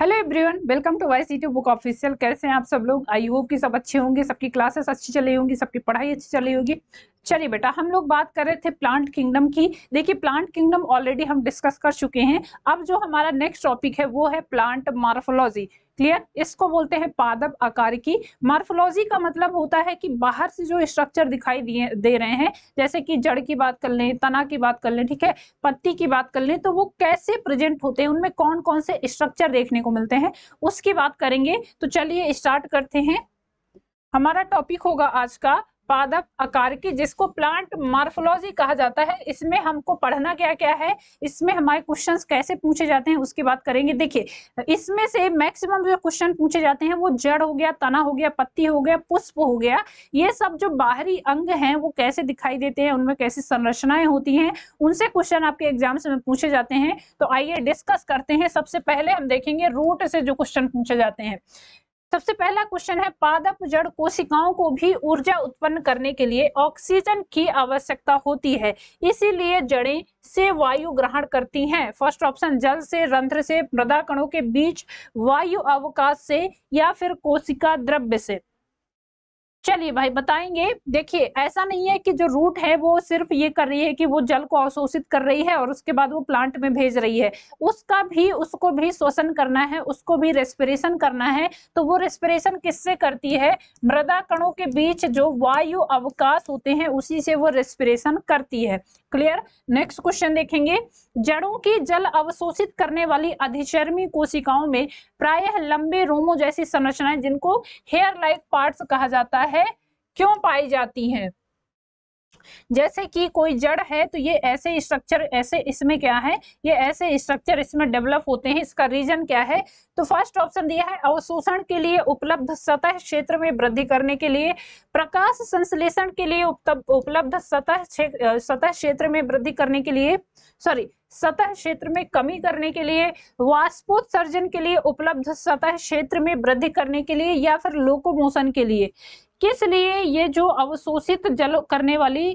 hello everyone welcome to Y C book official कैसे हैं आप सब लोग आई होप कि सब अच्छे होंगे सबकी क्लासेस अच्छी चली होंगी सबकी पढ़ाई अच्छी चली होगी चलिए बेटा हम लोग बात कर रहे थे प्लांट किंगडम की देखिए प्लांट किंगडम ऑलरेडी हम डिस्कस कर चुके हैं अब जो हमारा नेक्स्ट टॉपिक है वो है प्लांट मार्फोलॉजी क्लियर इसको बोलते हैं पादप आकार की मार्फोलॉजी का मतलब होता है कि बाहर से जो स्ट्रक्चर दिखाई दिए दे रहे हैं जैसे कि जड़ की बात कर लें तना की बात कर लें ठीक है पत्ती की बात कर लें तो वो कैसे प्रेजेंट होते हैं उनमें कौन कौन से स्ट्रक्चर देखने को मिलते हैं उसकी बात करेंगे तो चलिए स्टार्ट करते हैं हमारा टॉपिक होगा आज का पादप आकार की जिसको प्लांट मार्फोलॉजी कहा जाता है इसमें हमको पढ़ना क्या क्या है इसमें हमारे क्वेश्चंस कैसे पूछे जाते हैं उसकी बात करेंगे देखिए इसमें से मैक्सिमम जो क्वेश्चन पूछे जाते हैं वो जड़ हो गया तना हो गया पत्ती हो गया पुष्प हो गया ये सब जो बाहरी अंग हैं वो कैसे दिखाई देते हैं उनमें कैसी संरचनाएं होती हैं उनसे क्वेश्चन आपके एग्जाम्स में पूछे जाते हैं तो आइए डिस्कस करते हैं सबसे पहले हम देखेंगे रूट से जो क्वेश्चन पूछे जाते हैं सबसे पहला क्वेश्चन है पादप जड़ कोशिकाओं को भी ऊर्जा उत्पन्न करने के लिए ऑक्सीजन की आवश्यकता होती है इसीलिए जड़ें से वायु ग्रहण करती हैं फर्स्ट ऑप्शन जल से रंध्र से मृदा कणों के बीच वायु अवकाश से या फिर कोशिका द्रव्य से चलिए भाई बताएंगे देखिए ऐसा नहीं है कि जो रूट है वो सिर्फ ये कर रही है कि वो जल को अवशोषित कर रही है और उसके बाद वो प्लांट में भेज रही है उसका भी उसको भी शोषण करना है उसको भी रेस्पिरेशन करना है तो वो रेस्पिरेशन किससे करती है मृदा कणों के बीच जो वायु अवकाश होते हैं उसी से वो रेस्पिरेशन करती है क्लियर नेक्स्ट क्वेश्चन देखेंगे जड़ों की जल अवशोषित करने वाली अधिचर्मी कोशिकाओं में प्रायः लंबे रोमो जैसी संरचनाएं जिनको हेयर लाइक पार्ट्स कहा जाता है क्यों पाई जाती हैं जैसे कि कोई जड़ है तो ये ऐसे स्ट्रक्चर ऐसे इसमें क्या है ये ऐसे स्ट्रक्चर इसमें डेवलप होते हैं इसका रीजन क्या है तो फर्स्ट ऑप्शन दिया है अवशोषण के लिए उपलब्ध सतह क्षेत्र में वृद्धि करने के लिए प्रकाश संश्लेषण के लिए उपलब्ध सतह सतह क्षेत्र में वृद्धि करने के लिए सॉरी सतह क्षेत्र में कमी करने के लिए वाष्पोत्सर्जन के लिए उपलब्ध सतह क्षेत्र में वृद्धि करने के लिए या फिर लोकोमोशन के लिए किस लिए ये जो अवशोषित जल करने वाली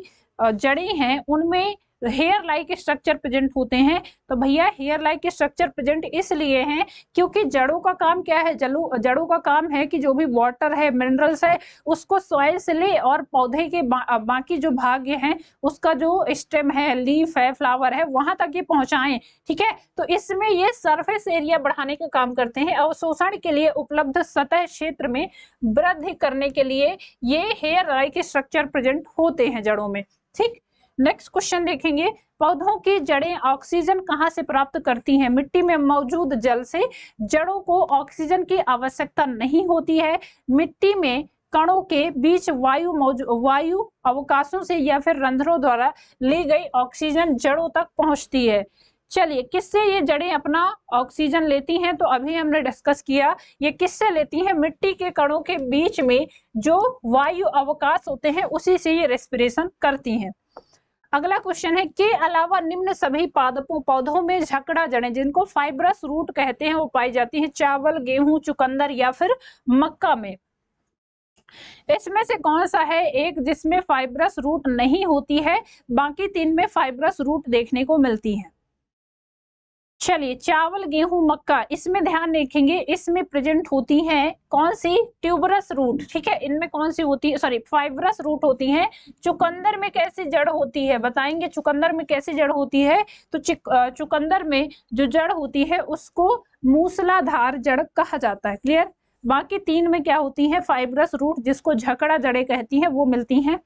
जड़ें हैं उनमें हेयर लाइक स्ट्रक्चर प्रेजेंट होते हैं तो भैया हेयर लाइक स्ट्रक्चर प्रेजेंट इसलिए हैं क्योंकि जड़ों का काम क्या है जलू जड़ों का काम है कि जो भी वाटर है मिनरल्स है उसको सॉइल से ले और पौधे के बा, बाकी जो भाग हैं उसका जो स्टेम है लीफ है फ्लावर है वहां तक ये पहुंचाएं ठीक है तो इसमें ये सरफेस एरिया बढ़ाने का काम करते हैं अवशोषण के लिए उपलब्ध सतह क्षेत्र में वृद्धि करने के लिए ये हेयर लाइक स्ट्रक्चर प्रेजेंट होते हैं जड़ों में ठीक नेक्स्ट क्वेश्चन देखेंगे पौधों की जड़ें ऑक्सीजन कहाँ से प्राप्त करती हैं मिट्टी में मौजूद जल से जड़ों को ऑक्सीजन की आवश्यकता नहीं होती है मिट्टी में कणों के बीच वायु वायु अवकाशों से या फिर रंध्रों द्वारा ली गई ऑक्सीजन जड़ों तक पहुंचती है चलिए किससे ये जड़ें अपना ऑक्सीजन लेती हैं तो अभी हमने डिस्कस किया ये किससे लेती हैं मिट्टी के कणों के बीच में जो वायु अवकाश होते हैं उसी से ये रेस्पिरेशन करती हैं अगला क्वेश्चन है के अलावा निम्न सभी पादपों पौधों में झकड़ा जड़े जिनको फाइब्रस रूट कहते हैं वो पाई जाती है चावल गेहूं चुकंदर या फिर मक्का में इसमें से कौन सा है एक जिसमें फाइब्रस रूट नहीं होती है बाकी तीन में फाइब्रस रूट देखने को मिलती है चलिए चावल गेहूं मक्का इसमें ध्यान रखेंगे इसमें प्रेजेंट होती हैं कौन सी ट्यूबरस रूट ठीक है इनमें कौन सी होती है सॉरी फाइबरस रूट होती हैं चुकंदर में कैसी जड़ होती है बताएंगे चुकंदर में कैसी जड़ होती है तो चुकंदर में जो जड़ होती है उसको मूसलाधार जड़ कहा जाता है क्लियर बाकी तीन में क्या होती है फाइब्रस रूट जिसको झकड़ा जड़े कहती हैं वो मिलती हैं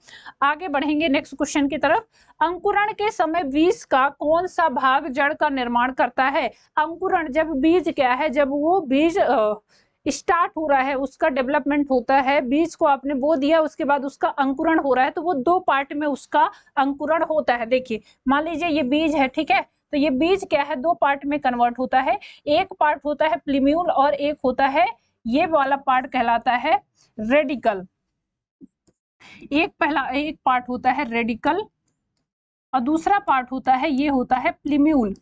आगे बढ़ेंगे नेक्स्ट क्वेश्चन की तरफ अंकुरण के समय बीज का कौन सा भाग जड़ का निर्माण करता है अंकुरण जब बीज क्या है जब वो बीज स्टार्ट हो रहा है उसका डेवलपमेंट होता है बीज को आपने बो दिया उसके बाद उसका अंकुरण हो रहा है तो वो दो पार्ट में उसका अंकुरण होता है देखिए मान लीजिए ये बीज है ठीक है तो ये बीज क्या है दो पार्ट में कन्वर्ट होता है एक पार्ट होता है प्लीम्यूल और एक होता है ये वाला पार्ट कहलाता है रेडिकल एक पहला एक पार्ट होता है रेडिकल और दूसरा पार्ट होता है ये होता है प्लीम्यूल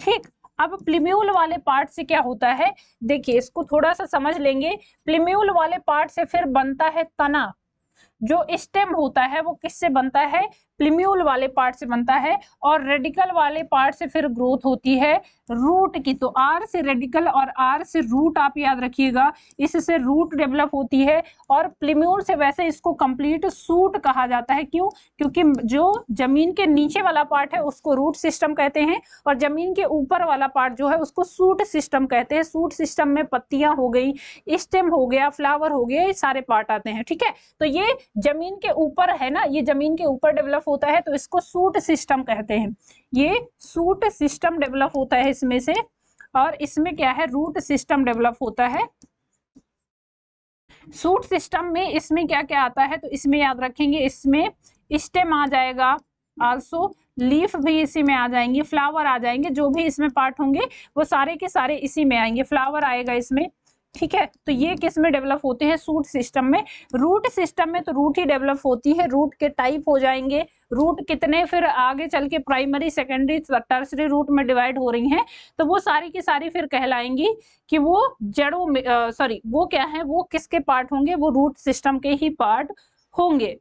ठीक अब प्लीम्यूल वाले पार्ट से क्या होता है देखिए इसको थोड़ा सा समझ लेंगे प्लीम्यूल वाले पार्ट से फिर बनता है तना जो स्टेम होता है वो किससे बनता है प्लिम्यूल वाले पार्ट से बनता है और रेडिकल वाले पार्ट से फिर ग्रोथ होती है रूट की तो आर से रेडिकल और आर से रूट आप याद रखिएगा इससे रूट डेवलप होती है और प्लिम्यूल से वैसे इसको कंप्लीट सूट कहा जाता है क्यों क्योंकि जो जमीन के नीचे वाला पार्ट है उसको रूट सिस्टम कहते हैं और जमीन के ऊपर वाला पार्ट जो है उसको सूट सिस्टम कहते हैं सूट सिस्टम में पत्तियां हो गई स्टेम हो गया फ्लावर हो गया ये सारे पार्ट आते हैं ठीक है तो ये जमीन के ऊपर है ना ये जमीन के ऊपर डेवलप होता है तो इसको सूट सिस्टम कहते हैं ये सूट सिस्टम डेवलप होता है इसमें से और इसमें क्या है रूट सिस्टम डेवलप होता है सूट सिस्टम में इसमें क्या क्या आता है तो इसमें याद रखेंगे इसमें स्टेम आ जाएगा आल्सो लीफ भी इसी में आ जाएंगे फ्लावर आ जाएंगे जो भी इसमें पार्ट होंगे वो सारे के सारे इसी में आएंगे फ्लावर आएगा इसमें ठीक है तो ये किस में डेवलप होते हैं सूट सिस्टम में रूट सिस्टम में तो रूट ही डेवलप होती है रूट के टाइप हो जाएंगे रूट कितने फिर आगे चल के प्राइमरी सेकेंडरी टर्सरी रूट में डिवाइड हो रही हैं तो वो सारी की सारी फिर कहलाएंगी कि वो जड़ों में सॉरी वो क्या है वो किसके पार्ट होंगे वो रूट सिस्टम के ही पार्ट होंगे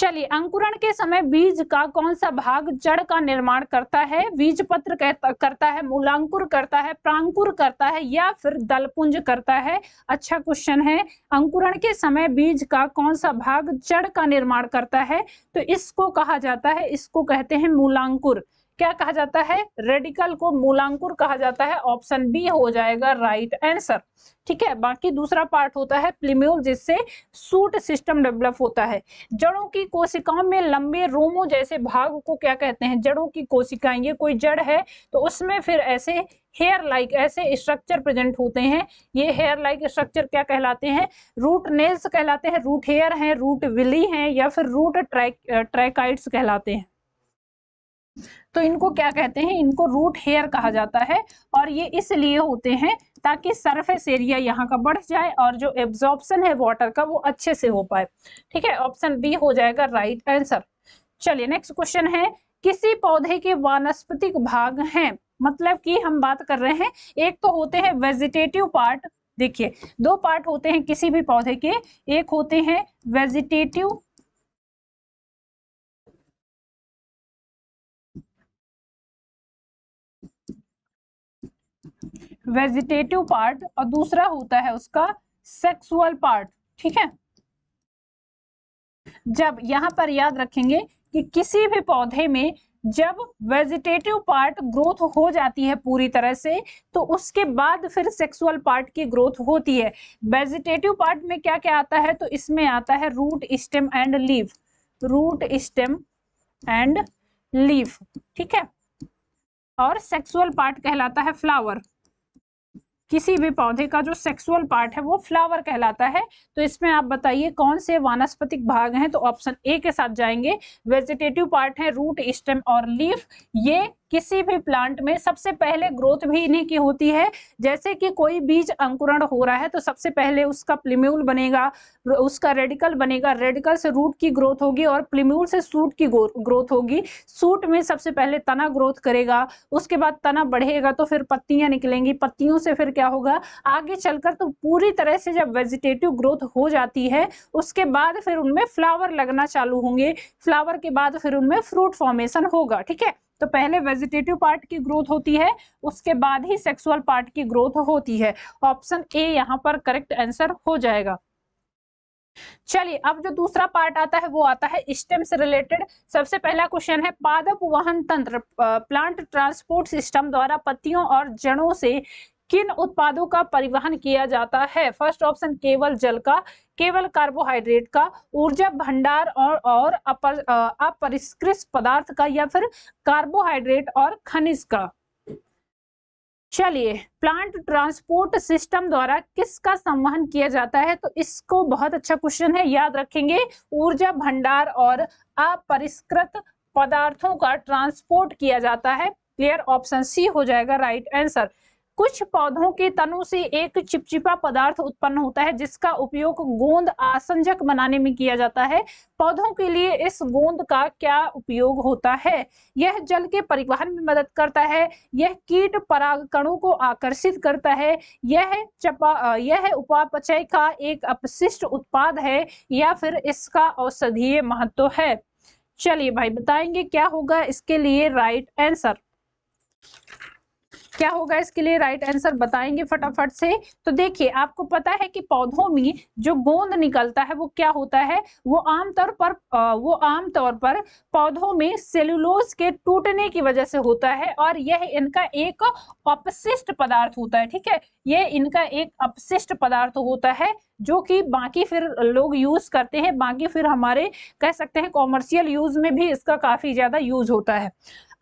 चलिए अंकुरण के समय बीज का कौन सा भाग जड़ का निर्माण करता है बीज पत्र करता है मूलांकुर करता है प्रांकुर करता है या फिर दलपुंज करता है अच्छा क्वेश्चन है अंकुरण के समय बीज का कौन सा भाग जड़ का निर्माण करता है तो इसको कहा जाता है इसको कहते हैं मूलांकुर क्या कहा जाता है रेडिकल को मूलांकुर कहा जाता है ऑप्शन बी हो जाएगा राइट आंसर ठीक है बाकी दूसरा पार्ट होता है प्लीम्यूल जिससे सूट सिस्टम डेवलप होता है जड़ों की कोशिकाओं में लंबे रोमो जैसे भाग को क्या कहते हैं जड़ों की कोशिकाएं ये कोई जड़ है तो उसमें फिर ऐसे हेयर लाइक ऐसे स्ट्रक्चर प्रेजेंट होते हैं ये हेयर लाइक स्ट्रक्चर क्या कहलाते हैं रूट नेल्स कहलाते हैं रूट हेयर है रूट विली है या फिर रूट ट्रैक ट्रैकाइट्स कहलाते हैं तो इनको क्या कहते हैं इनको रूट हेयर कहा जाता है और ये इसलिए होते हैं ताकि सरफेस एरिया यहाँ का बढ़ जाए और जो एब्जॉर्बन है वाटर का वो अच्छे से हो पाए ठीक है ऑप्शन बी हो जाएगा राइट आंसर चलिए नेक्स्ट क्वेश्चन है किसी पौधे के वानस्पतिक भाग हैं मतलब कि हम बात कर रहे हैं एक तो होते हैं वेजिटेटिव पार्ट देखिए दो पार्ट होते हैं किसी भी पौधे के एक होते हैं वेजिटेटिव वेजिटेटिव पार्ट और दूसरा होता है उसका सेक्सुअल पार्ट ठीक है जब यहां पर याद रखेंगे कि किसी भी पौधे में जब वेजिटेटिव पार्ट ग्रोथ हो जाती है पूरी तरह से तो उसके बाद फिर सेक्सुअल पार्ट की ग्रोथ होती है वेजिटेटिव पार्ट में क्या क्या आता है तो इसमें आता है root stem and leave root stem and leave ठीक है और सेक्सुअल पार्ट कहलाता है फ्लावर किसी भी पौधे का जो सेक्सुअल पार्ट है वो फ्लावर कहलाता है तो इसमें आप बताइए कौन से वानस्पतिक भाग हैं तो ऑप्शन ए के साथ जाएंगे वेजिटेटिव पार्ट है रूट स्टेम और लीफ ये किसी भी प्लांट में सबसे पहले ग्रोथ भी इन्हीं की होती है जैसे कि कोई बीज अंकुरण हो रहा है तो सबसे पहले उसका प्लिम्यूल बनेगा उसका रेडिकल बनेगा रेडिकल से रूट की ग्रोथ होगी और प्लिम्यूल से सूट की ग्रोथ होगी सूट में सबसे पहले तना ग्रोथ करेगा उसके बाद तना बढ़ेगा तो फिर पत्तियां निकलेंगी पत्तियों से फिर क्या होगा आगे चलकर तो पूरी तरह से जब वेजिटेटिव ग्रोथ हो जाती है उसके बाद फिर उनमें फ्लावर लगना चालू होंगे फ्लावर के बाद फिर उनमें फ्रूट फॉर्मेशन होगा ठीक है तो पहले वेजिटेटिव पार्ट की ग्रोथ होती है उसके बाद ही सेक्सुअल पार्ट की ग्रोथ होती है ऑप्शन ए यहाँ पर करेक्ट आंसर हो जाएगा चलिए अब जो दूसरा पार्ट आता है वो आता है स्टेम से रिलेटेड सबसे पहला क्वेश्चन है पादप वहन तंत्र प्लांट ट्रांसपोर्ट सिस्टम द्वारा पत्तियों और जड़ों से किन उत्पादों का परिवहन किया जाता है फर्स्ट ऑप्शन केवल जल का केवल कार्बोहाइड्रेट का ऊर्जा भंडार और और अपरिष्कृत पदार्थ का या फिर कार्बोहाइड्रेट और खनिज का चलिए प्लांट ट्रांसपोर्ट सिस्टम द्वारा किसका संवहन किया जाता है तो इसको बहुत अच्छा क्वेश्चन है याद रखेंगे ऊर्जा भंडार और अपरिष्कृत पदार्थों का ट्रांसपोर्ट किया जाता है क्लियर ऑप्शन सी हो जाएगा राइट आंसर कुछ पौधों के तनु से एक चिपचिपा पदार्थ उत्पन्न होता है जिसका उपयोग गोंद आसंजक बनाने में किया जाता है पौधों के लिए इस गोंद का क्या उपयोग होता है यह जल के परिवहन में मदद करता है यह कीट परागकणों को आकर्षित करता है यह चपा यह उपापचय का एक अपशिष्ट उत्पाद है या फिर इसका औषधीय महत्व है चलिए भाई बताएंगे क्या होगा इसके लिए राइट आंसर क्या होगा इसके लिए राइट आंसर बताएंगे फटाफट से तो देखिए आपको पता है कि पौधों में जो गोंद निकलता है वो क्या होता है वो आमतौर पर वो आमतौर पर पौधों में सेलुलोज के टूटने की वजह से होता है और यह इनका एक अपशिष्ट पदार्थ होता है ठीक है ये इनका एक अपशिष्ट पदार्थ होता है जो कि बाकी फिर लोग यूज करते हैं बाकी फिर हमारे कह सकते हैं कॉमर्शियल यूज में भी इसका काफी ज्यादा यूज होता है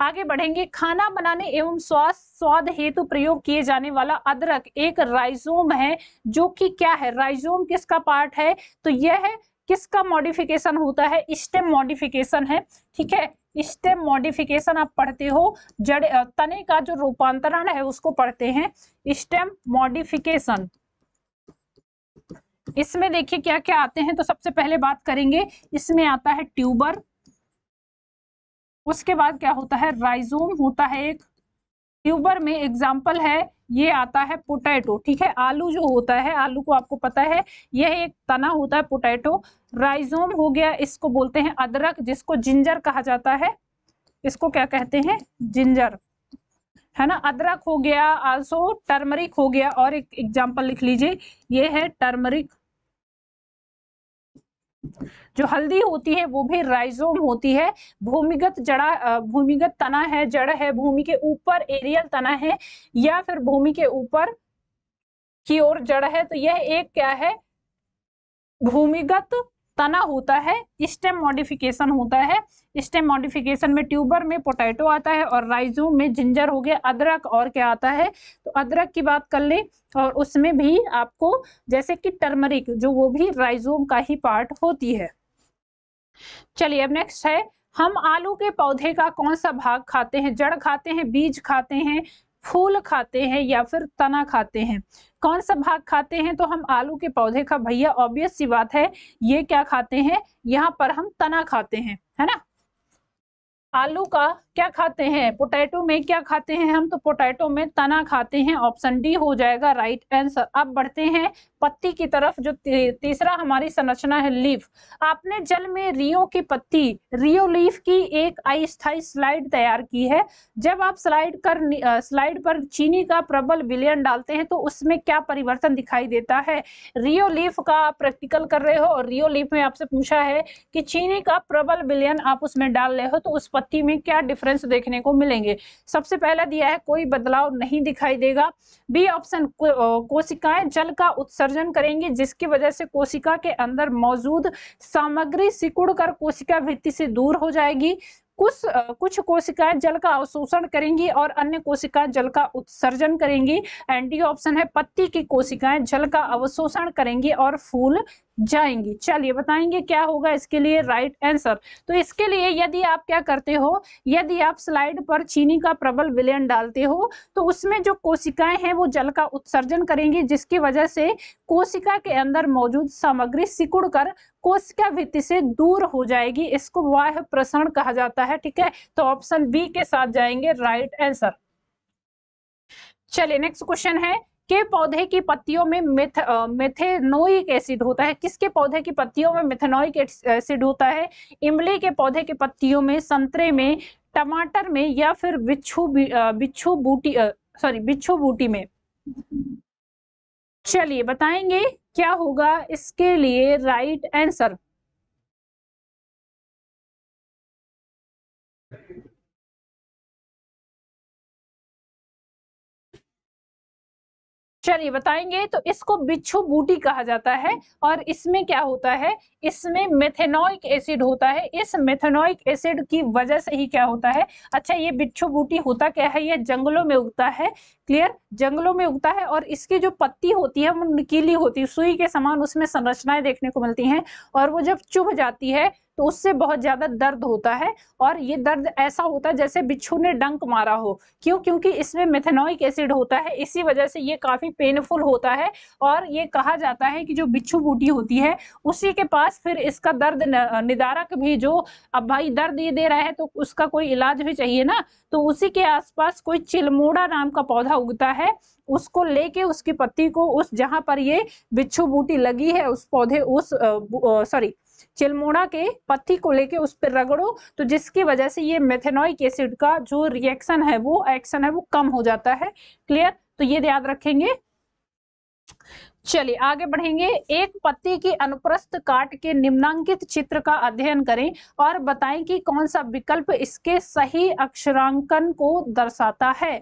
आगे बढ़ेंगे खाना बनाने एवं स्वाद स्वाद हेतु प्रयोग किए जाने वाला अदरक एक राइजोम है जो कि क्या है राइजोम किसका पार्ट है तो यह है किसका मॉडिफिकेशन होता है स्टेम मॉडिफिकेशन है ठीक है स्टेम मॉडिफिकेशन आप पढ़ते हो जड़ तने का जो रूपांतरण है उसको पढ़ते हैं स्टेम मॉडिफिकेशन इसमें देखिए क्या क्या आते हैं तो सबसे पहले बात करेंगे इसमें आता है ट्यूबर उसके बाद क्या होता है राइजोम होता है एक ट्यूबर में एग्जाम्पल है ये आता है पोटैटो ठीक है आलू जो होता है आलू को आपको पता है यह एक तना होता है पोटैटो राइजोम हो गया इसको बोलते हैं अदरक जिसको जिंजर कहा जाता है इसको क्या कहते हैं जिंजर है ना अदरक हो गया आल्सो टर्मरिक हो गया और एक एग्जाम्पल लिख लीजिए ये है टर्मरिक जो हल्दी होती है वो भी राइजोम होती है भूमिगत जड़ा भूमिगत तना है जड़ है भूमि के ऊपर एरियल तना है या फिर भूमि के ऊपर की ओर जड़ है तो यह एक क्या है भूमिगत तना होता है स्टेम मॉडिफिकेशन होता है स्टेम मॉडिफिकेशन में ट्यूबर में पोटैटो आता है और राइजो में जिंजर हो गया अदरक और क्या आता है तो अदरक की बात कर ले और उसमें भी आपको जैसे कि टर्मरिक जो वो भी राइजोम का ही पार्ट होती है चलिए अब नेक्स्ट है हम आलू के पौधे का कौन सा भाग खाते हैं जड़ खाते हैं बीज खाते हैं फूल खाते हैं या फिर तना खाते हैं कौन सा भाग खाते हैं तो हम आलू के पौधे का भैया ऑब्वियस सी बात है ये क्या खाते हैं यहाँ पर हम तना खाते हैं है ना आलू का क्या खाते हैं पोटैटो में क्या खाते हैं हम तो पोटैटो में तना खाते हैं ऑप्शन डी हो जाएगा राइट आंसर अब बढ़ते हैं पत्ती की तरफ जो तीसरा हमारी संरचना है लीफ आपने जल में रियो की पत्ती रियो लीफ की एक अस्थाई स्लाइड तैयार की है जब आप स्लाइड कर स्लाइड पर चीनी का प्रबल विलयन डालते हैं तो उसमें क्या परिवर्तन दिखाई देता है रियो लीफ का आप प्रैक्टिकल कर रहे हो और रियो लीफ में आपसे पूछा है कि चीनी का प्रबल विलयन आप उसमें डाल रहे हो तो उस पत्ती में क्या डिफरेंस देखने को मिलेंगे सबसे पहला दिया है कोई बदलाव नहीं दिखाई देगा बी ऑप्शन कोशिकाएं जल का उत्सर्जन करेंगी जिसकी वजह से कोशिका के अंदर मौजूद सामग्री सिकुड़ कर कोशिका भित्ति से दूर हो जाएगी कुछ कुछ कोशिकाएं जल का अवशोषण करेंगी और अन्य कोशिकाएं जल का उत्सर्जन करेंगी एंड डी ऑप्शन है पत्ती की कोशिकाएं जल का अवशोषण करेंगी और फूल जाएंगी चलिए बताएंगे क्या होगा इसके लिए राइट right आंसर तो इसके लिए यदि आप क्या करते हो यदि आप स्लाइड पर चीनी का प्रबल विलयन डालते हो तो उसमें जो कोशिकाएं हैं वो जल का उत्सर्जन करेंगी जिसकी वजह से कोशिका के अंदर मौजूद सामग्री सिकुड़ कर कोशिका भित्ति से दूर हो जाएगी इसको वाह प्रसरण कहा जाता है ठीक है तो ऑप्शन बी के साथ जाएंगे राइट आंसर चलिए नेक्स्ट क्वेश्चन है के पौधे की पत्तियों में मिथ मिथेनोइक एसिड होता है किसके पौधे की पत्तियों में मिथेनोइक एसिड होता है इमली के पौधे की पत्तियों में संतरे में टमाटर में या फिर बिच्छू बिच्छू बूटी सॉरी बिच्छू बूटी में चलिए बताएंगे क्या होगा इसके लिए राइट आंसर चलिए बताएंगे तो इसको बिच्छू बूटी कहा जाता है और इसमें क्या होता है इसमें मेथेनोइक एसिड होता है इस मेथेनोइक एसिड की वजह से ही क्या होता है अच्छा ये बिच्छू बूटी होता क्या है ये जंगलों में उगता है क्लियर जंगलों में उगता है और इसकी जो पत्ती होती है वो नकीली होती है सुई के समान उसमें संरचनाएं देखने को मिलती हैं और वो जब चुभ जाती है तो उससे बहुत ज़्यादा दर्द होता है और ये दर्द ऐसा होता है जैसे बिच्छू ने डंक मारा हो क्यों क्योंकि इसमें मेथेनोइक एसिड होता है इसी वजह से ये काफ़ी पेनफुल होता है और ये कहा जाता है कि जो बिच्छू बूटी होती है उसी के पास फिर इसका दर्द निदारक भी जो अब भाई दर्द ये दे रहा है तो उसका कोई इलाज भी चाहिए ना तो उसी के आसपास कोई चिलमोड़ा नाम का पौधा उगता है उसको लेके उसकी पत्ती को उस जहां पर ये बिच्छू बूटी लगी है उस पौधे उस सॉरी चिलमोड़ा के पत्ती को लेके उस पर रगड़ो तो जिसकी वजह से ये मेथेनॉइक एसिड का जो रिएक्शन है वो एक्शन है वो कम हो जाता है क्लियर तो ये याद रखेंगे चलिए आगे बढ़ेंगे एक पत्ती की अनुप्रस्थ काट के निम्नांकित चित्र का अध्ययन करें और बताएं कि कौन सा विकल्प इसके सही अक्षरांकन को दर्शाता है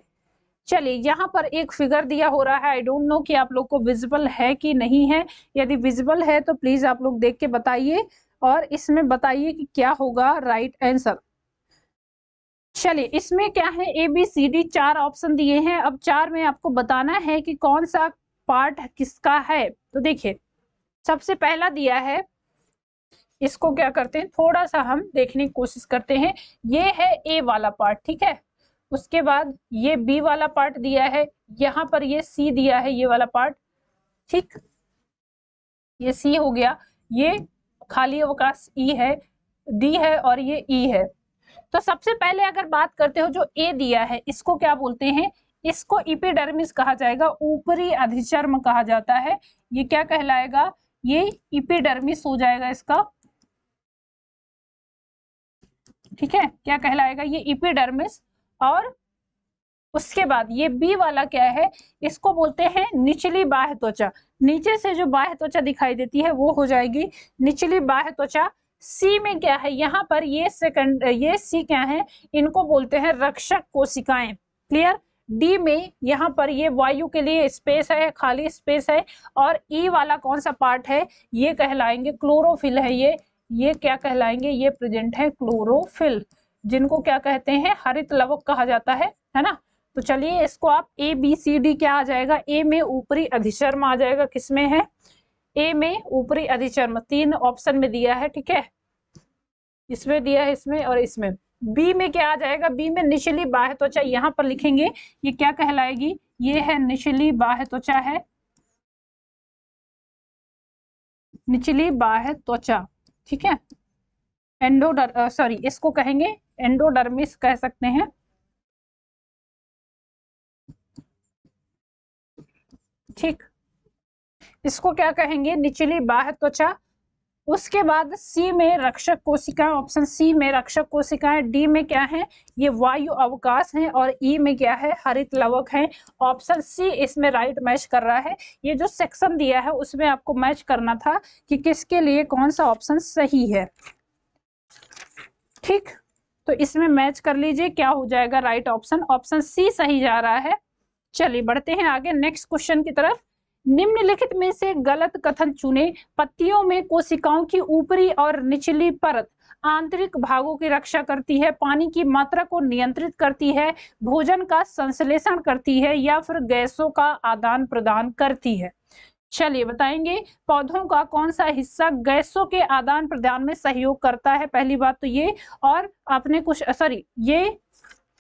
चलिए यहाँ पर एक फिगर दिया हो रहा है आई डोंट नो कि आप लोग को विजिबल है कि नहीं है यदि विजिबल है तो प्लीज आप लोग देख के बताइए और इसमें बताइए कि क्या होगा राइट आंसर चलिए इसमें क्या है ए बी सी डी चार ऑप्शन दिए हैं अब चार में आपको बताना है कि कौन सा पार्ट किसका है तो देखिए सबसे पहला दिया है इसको क्या करते हैं थोड़ा सा हम देखने की कोशिश करते हैं ये है ए वाला पार्ट ठीक है उसके बाद ये बी वाला पार्ट दिया है यहाँ पर ये सी दिया है ये वाला पार्ट ठीक ये सी हो गया ये खाली अवकाश ई e है डी है और ये ई e है तो सबसे पहले अगर बात करते हो जो ए दिया है इसको क्या बोलते हैं इसको इपिडर्मिस कहा जाएगा ऊपरी अधिचर्म कहा जाता है ये क्या कहलाएगा ये इपिडर्मिस हो जाएगा इसका ठीक है क्या कहलाएगा ये इपिडर्मिस और उसके बाद ये बी वाला क्या है इसको बोलते हैं निचली बाह्य त्वचा नीचे से जो बाह्य त्वचा दिखाई देती है वो हो जाएगी निचली बाह्य त्वचा सी में क्या है यहाँ पर ये सेकंड ये सी क्या है इनको बोलते हैं रक्षक कोशिकाएं क्लियर डी में यहाँ पर ये वायु के लिए स्पेस है खाली स्पेस है और ई e वाला कौन सा पार्ट है ये कहलाएंगे क्लोरोफिल है ये ये क्या कहलाएंगे ये प्रेजेंट है क्लोरोफिल जिनको क्या कहते हैं हरित लवक कहा जाता है है ना तो चलिए इसको आप ए बी सी डी क्या आ जाएगा ए में ऊपरी अधिचर्म आ जाएगा किसमें है ए में ऊपरी अधिचर्म तीन ऑप्शन में दिया है ठीक है इसमें दिया है इसमें और इसमें बी में क्या आ जाएगा बी में निचली बाह्य त्वचा यहाँ पर लिखेंगे ये क्या कहलाएगी ये है निचली बाह्य त्वचा है निचली बाह्य त्वचा ठीक है एंडोडर सॉरी इसको कहेंगे एंडोडर्मिस कह सकते हैं ठीक इसको क्या कहेंगे निचली बाह त्वचा उसके बाद सी में रक्षक कोशिकाएं ऑप्शन सी में रक्षक कोशिकाएं डी में क्या है ये वायु अवकाश हैं और ई e में क्या है हरित लवक हैं ऑप्शन सी इसमें राइट मैच कर रहा है ये जो सेक्शन दिया है उसमें आपको मैच करना था कि किसके लिए कौन सा ऑप्शन सही है ठीक तो इसमें मैच कर लीजिए क्या हो जाएगा राइट ऑप्शन ऑप्शन सी सही जा रहा है चलिए बढ़ते हैं आगे नेक्स्ट क्वेश्चन की तरफ निम्नलिखित में से गलत कथन चुने पत्तियों में कोशिकाओं की ऊपरी और निचली परत आंतरिक भागों की रक्षा करती है पानी की मात्रा को नियंत्रित करती है भोजन का संश्लेषण करती है या फिर गैसों का आदान प्रदान करती है चलिए बताएंगे पौधों का कौन सा हिस्सा गैसों के आदान प्रदान में सहयोग करता है पहली बात तो ये और आपने कुछ सॉरी ये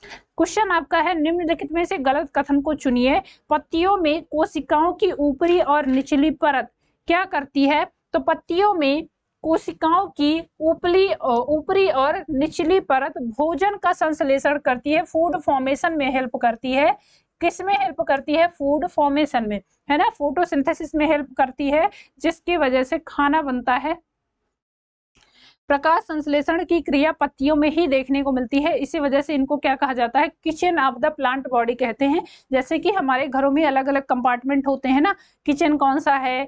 क्वेश्चन आपका है निम्नलिखित में से गलत कथन को चुनिए पत्तियों में कोशिकाओं की ऊपरी और निचली परत क्या करती है तो पत्तियों में कोशिकाओं की ऊपरी ऊपरी और निचली परत भोजन का संश्लेषण करती है फूड फॉर्मेशन में हेल्प करती है किस में हेल्प करती है फूड फॉर्मेशन में है ना फोटोसिंथेसिस में हेल्प करती है जिसकी वजह से खाना बनता है प्रकाश संश्लेषण की क्रिया पत्तियों में ही देखने को मिलती है इसी वजह से इनको क्या कहा जाता है kitchen of the plant body कहते हैं जैसे कि हमारे घरों में अलग अलग कंपार्टमेंट होते हैं ना किचन कौन सा है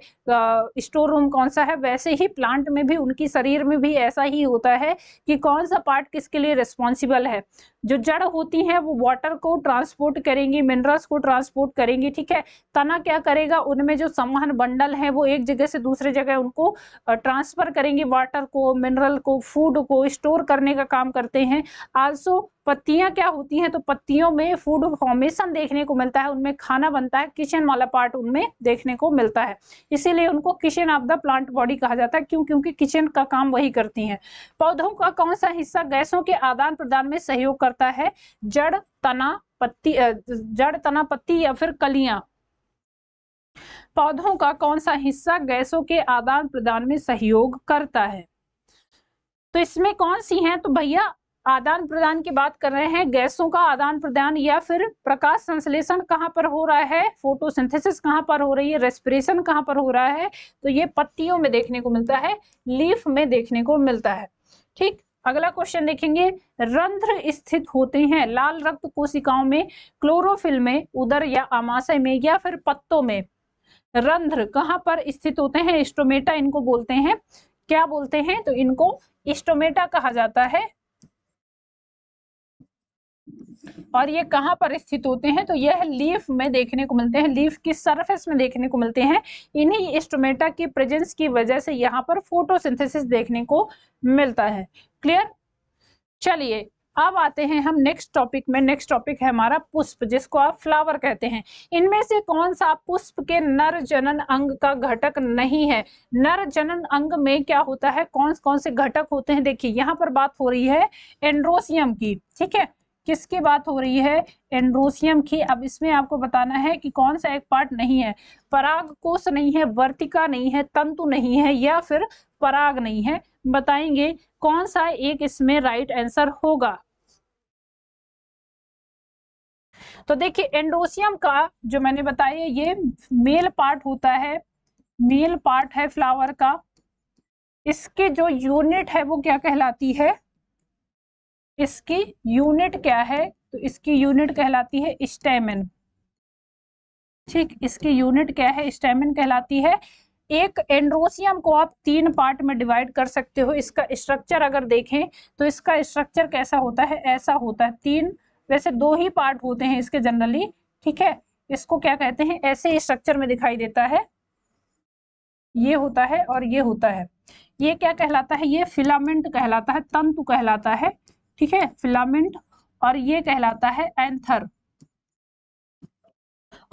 स्टोर रूम कौन सा है वैसे ही प्लांट में भी उनकी शरीर में भी ऐसा ही होता है कि कौन सा पार्ट किसके लिए रिस्पॉन्सिबल है जो जड़ होती हैं वो वाटर को ट्रांसपोर्ट करेंगी मिनरल्स को ट्रांसपोर्ट करेंगी ठीक है तना क्या करेगा उनमें जो संवहन बंडल है वो एक जगह से दूसरे जगह उनको ट्रांसफर करेंगी वाटर को मिनरल को फूड को स्टोर करने का काम करते हैं आल्सो पत्तियां क्या होती हैं तो पत्तियों में फूड फॉर्मेशन देखने को मिलता है उनमें खाना बनता है किचन वाला पार्ट उनमें देखने को मिलता है इसीलिए उनको kitchen of the plant body कहा जाता है क्यों क्योंकि किचन का काम वही करती हैं पौधों का कौन सा हिस्सा गैसों के आदान प्रदान में सहयोग करता है जड़ तना पत्ती जड़ तना पत्ती या फिर कलियां पौधों का कौन सा हिस्सा गैसों के आदान प्रदान में सहयोग करता है तो इसमें कौन सी हैं तो भैया आदान प्रदान की बात कर रहे हैं गैसों का आदान प्रदान या फिर प्रकाश संश्लेषण कहाँ पर हो रहा है फोटोसिंथेसिस कहाँ पर हो रही है रेस्पिरेशन कहाँ पर हो रहा है तो ये पत्तियों में देखने को मिलता है लीफ में देखने को मिलता है ठीक अगला क्वेश्चन देखेंगे रंध्र स्थित होते हैं लाल रक्त कोशिकाओं में क्लोरोफिल में उदर या आमाशय में या फिर पत्तों में रंध्र कहाँ पर स्थित होते हैं स्टोमेटा इनको बोलते हैं क्या बोलते हैं तो इनको स्टोमेटा कहा जाता है और ये कहाँ पर स्थित होते हैं तो यह लीफ में देखने को मिलते हैं लीफ की सरफेस में देखने को मिलते हैं इन्हीं स्टोमेटा की प्रेजेंस की वजह से यहाँ पर फोटोसिंथेसिस देखने को मिलता है क्लियर चलिए अब आते हैं हम नेक्स्ट टॉपिक में नेक्स्ट टॉपिक है हमारा पुष्प जिसको आप फ्लावर कहते हैं इनमें से कौन सा पुष्प के नर जनन अंग का घटक नहीं है नर जनन अंग में क्या होता है कौन कौन से घटक होते हैं देखिए यहाँ पर बात हो रही है एंड्रोसियम की ठीक है किसकी बात हो रही है एंड्रोसियम की अब इसमें आपको बताना है कि कौन सा एक पार्ट नहीं है पराग कोश नहीं है वर्तिका नहीं है तंतु नहीं है या फिर पराग नहीं है बताएंगे कौन सा एक इसमें राइट आंसर होगा तो देखिए एंड्रोसियम का जो मैंने बताया ये मेल पार्ट होता है मेल पार्ट है फ्लावर का इसके जो यूनिट है वो क्या कहलाती है इसकी यूनिट क्या है तो इसकी यूनिट कहलाती है स्टेमिन ठीक इसकी यूनिट क्या है स्टेमिन कहलाती है एक एंड्रोसियम को आप तीन पार्ट में डिवाइड कर सकते हो इसका स्ट्रक्चर अगर देखें तो इसका स्ट्रक्चर कैसा होता है ऐसा होता है तीन वैसे दो ही पार्ट होते हैं इसके जनरली ठीक है इसको क्या कहते हैं ऐसे स्ट्रक्चर में दिखाई देता है ये होता है और ये होता है ये क्या कहलाता है ये फिलामेंट कहलाता है तंतु कहलाता है ठीक है फिलामेंट और ये कहलाता है एंथर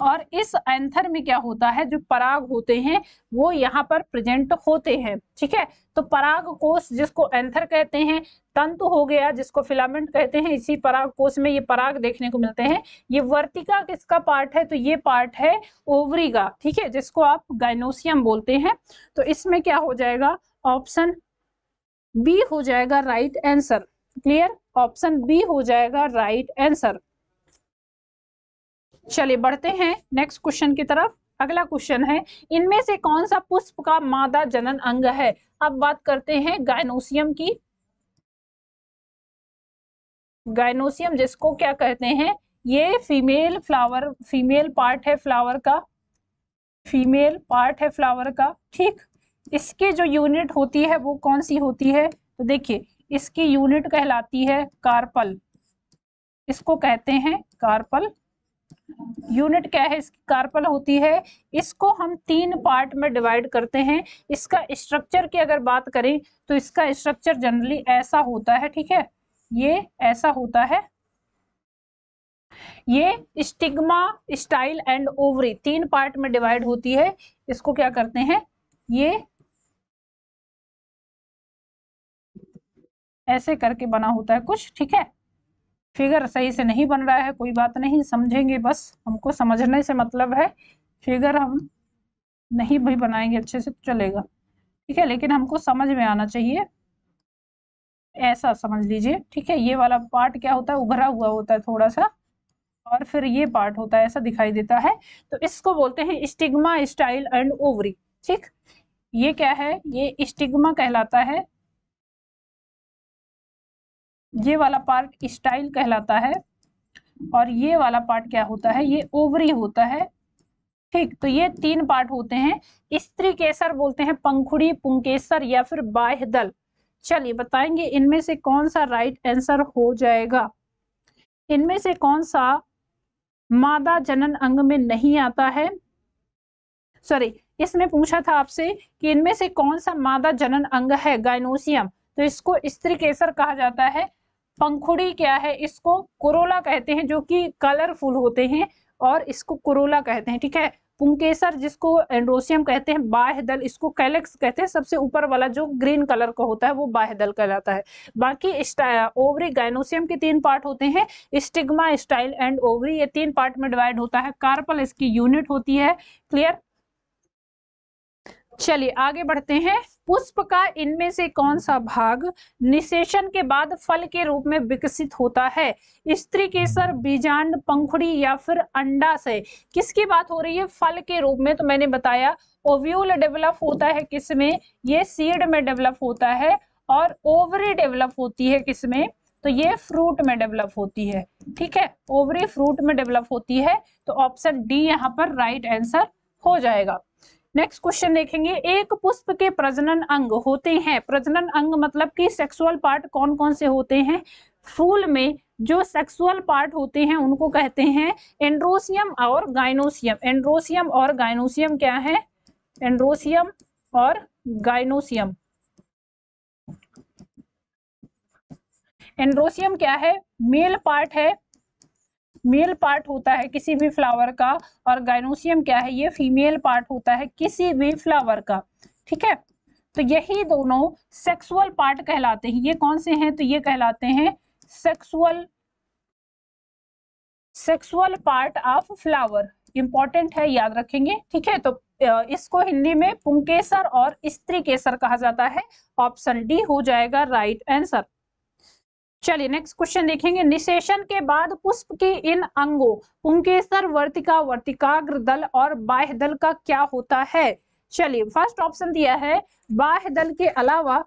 और इस एंथर में क्या होता है जो पराग होते हैं वो यहाँ पर प्रेजेंट होते हैं ठीक है तो पराग कोष जिसको एंथर कहते हैं तंतु हो गया जिसको फिलामेंट कहते हैं इसी पराग कोष में ये पराग देखने को मिलते हैं ये वर्तिका किसका पार्ट है तो ये पार्ट है ओवरी का ठीक है जिसको आप गाइनोसियम बोलते हैं तो इसमें क्या हो जाएगा ऑप्शन बी हो जाएगा right answer clear option B हो जाएगा राइट आंसर चलिए बढ़ते हैं नेक्स्ट क्वेश्चन की तरफ अगला क्वेश्चन है इनमें से कौन सा पुष्प का मादा जनन अंग है अब बात करते हैं गायनोसियम की गायनोसियम जिसको क्या कहते हैं ये फीमेल फ्लावर फीमेल पार्ट है फ्लावर का फीमेल पार्ट है फ्लावर का ठीक इसके जो यूनिट होती है वो कौन सी होती है तो देखिए इसकी यूनिट कहलाती है कार्पल इसको कहते हैं कार्पल यूनिट क्या है इसकी कार्पल होती है इसको हम तीन पार्ट में डिवाइड करते हैं इसका स्ट्रक्चर की अगर बात करें तो इसका स्ट्रक्चर जनरली ऐसा होता है ठीक है ये ऐसा होता है ये स्टिग्मा स्टाइल एंड ओवरी तीन पार्ट में डिवाइड होती है इसको क्या करते हैं ये ऐसे करके बना होता है कुछ ठीक है फिगर सही से नहीं बन रहा है कोई बात नहीं समझेंगे बस हमको समझने से मतलब है फिगर हम नहीं भी बनाएंगे अच्छे से तो चलेगा ठीक है लेकिन हमको समझ में आना चाहिए ऐसा समझ लीजिए ठीक है ये वाला पार्ट क्या होता है उभरा हुआ होता है थोड़ा सा और फिर ये पार्ट होता है ऐसा दिखाई देता है तो इसको बोलते हैं स्टिग्मा स्टाइल एंड ओवरी ठीक ये क्या है ये स्टिग्मा कहलाता है ये वाला पार्ट स्टाइल कहलाता है और ये वाला पार्ट क्या होता है ये ओवरी होता है ठीक तो ये तीन पार्ट होते हैं स्त्री केसर बोलते हैं पंखुड़ी पुंकेसर या फिर बाह्य दल चलिए बताएंगे इनमें से कौन सा राइट आंसर हो जाएगा इनमें से कौन सा मादा जनन अंग में नहीं आता है सॉरी इसमें पूछा था आपसे कि इनमें से कौन सा मादा जनन अंग है गायनोसियम तो इसको स्त्री केसर कहा जाता है पंखुड़ी क्या है इसको कुरोला कहते हैं जो कि कलरफुल होते हैं और इसको कुरोला कहते हैं ठीक है पुंकेसर जिसको एंड्रोसियम कहते हैं दल इसको कैलेक्स कहते हैं सबसे ऊपर वाला जो ग्रीन कलर का होता है वो बाह्यदल कहलाता है बाकी ओवरी गाइनोसियम के तीन पार्ट होते हैं स्टिग्मा स्टाइल एंड ओवरी ये तीन पार्ट में डिवाइड होता है कार्पल इसकी यूनिट होती है क्लियर चलिए आगे बढ़ते हैं पुष्प का इनमें से कौन सा भाग निषेचन के बाद फल के रूप में विकसित होता है स्त्री केसर बीजांड पंखुड़ी या फिर अंडाशय किसकी बात हो रही है फल के रूप में तो मैंने बताया ओव्यूल डेवलप होता है किसमें ये सीड में डेवलप होता है और ओवरी डेवलप होती है किसमें तो ये फ्रूट में डेवलप होती है ठीक है ओवरी फ्रूट में डेवलप होती है तो ऑप्शन डी यहाँ पर राइट आंसर हो जाएगा नेक्स्ट क्वेश्चन देखेंगे एक पुष्प के प्रजनन अंग होते हैं प्रजनन अंग मतलब कि सेक्सुअल पार्ट कौन कौन से होते हैं फूल में जो सेक्सुअल पार्ट होते हैं उनको कहते हैं एंड्रोसियम और गाइनोसियम एंड्रोसियम और गाइनोसियम क्या है एंड्रोसियम और गाइनोसियम एंड्रोसियम क्या है मेल पार्ट है मेल पार्ट होता है किसी भी फ्लावर का और गाइनोसियम क्या है ये फीमेल पार्ट होता है किसी भी फ्लावर का ठीक है तो यही दोनों सेक्सुअल पार्ट कहलाते हैं ये कौन से हैं तो ये कहलाते हैं sexual sexual part of flower important है याद रखेंगे ठीक है तो इसको हिंदी में पुंकेसर और स्त्री केसर कहा जाता है ऑप्शन डी हो जाएगा राइट आंसर चलिए नेक्स्ट क्वेश्चन देखेंगे निशेषण के बाद पुष्प के इन अंगों पुंकेसर वर्तिका वर्तिकाग्र दल और बाह्य दल का क्या होता है चलिए फर्स्ट ऑप्शन दिया है बाह्य दल के अलावा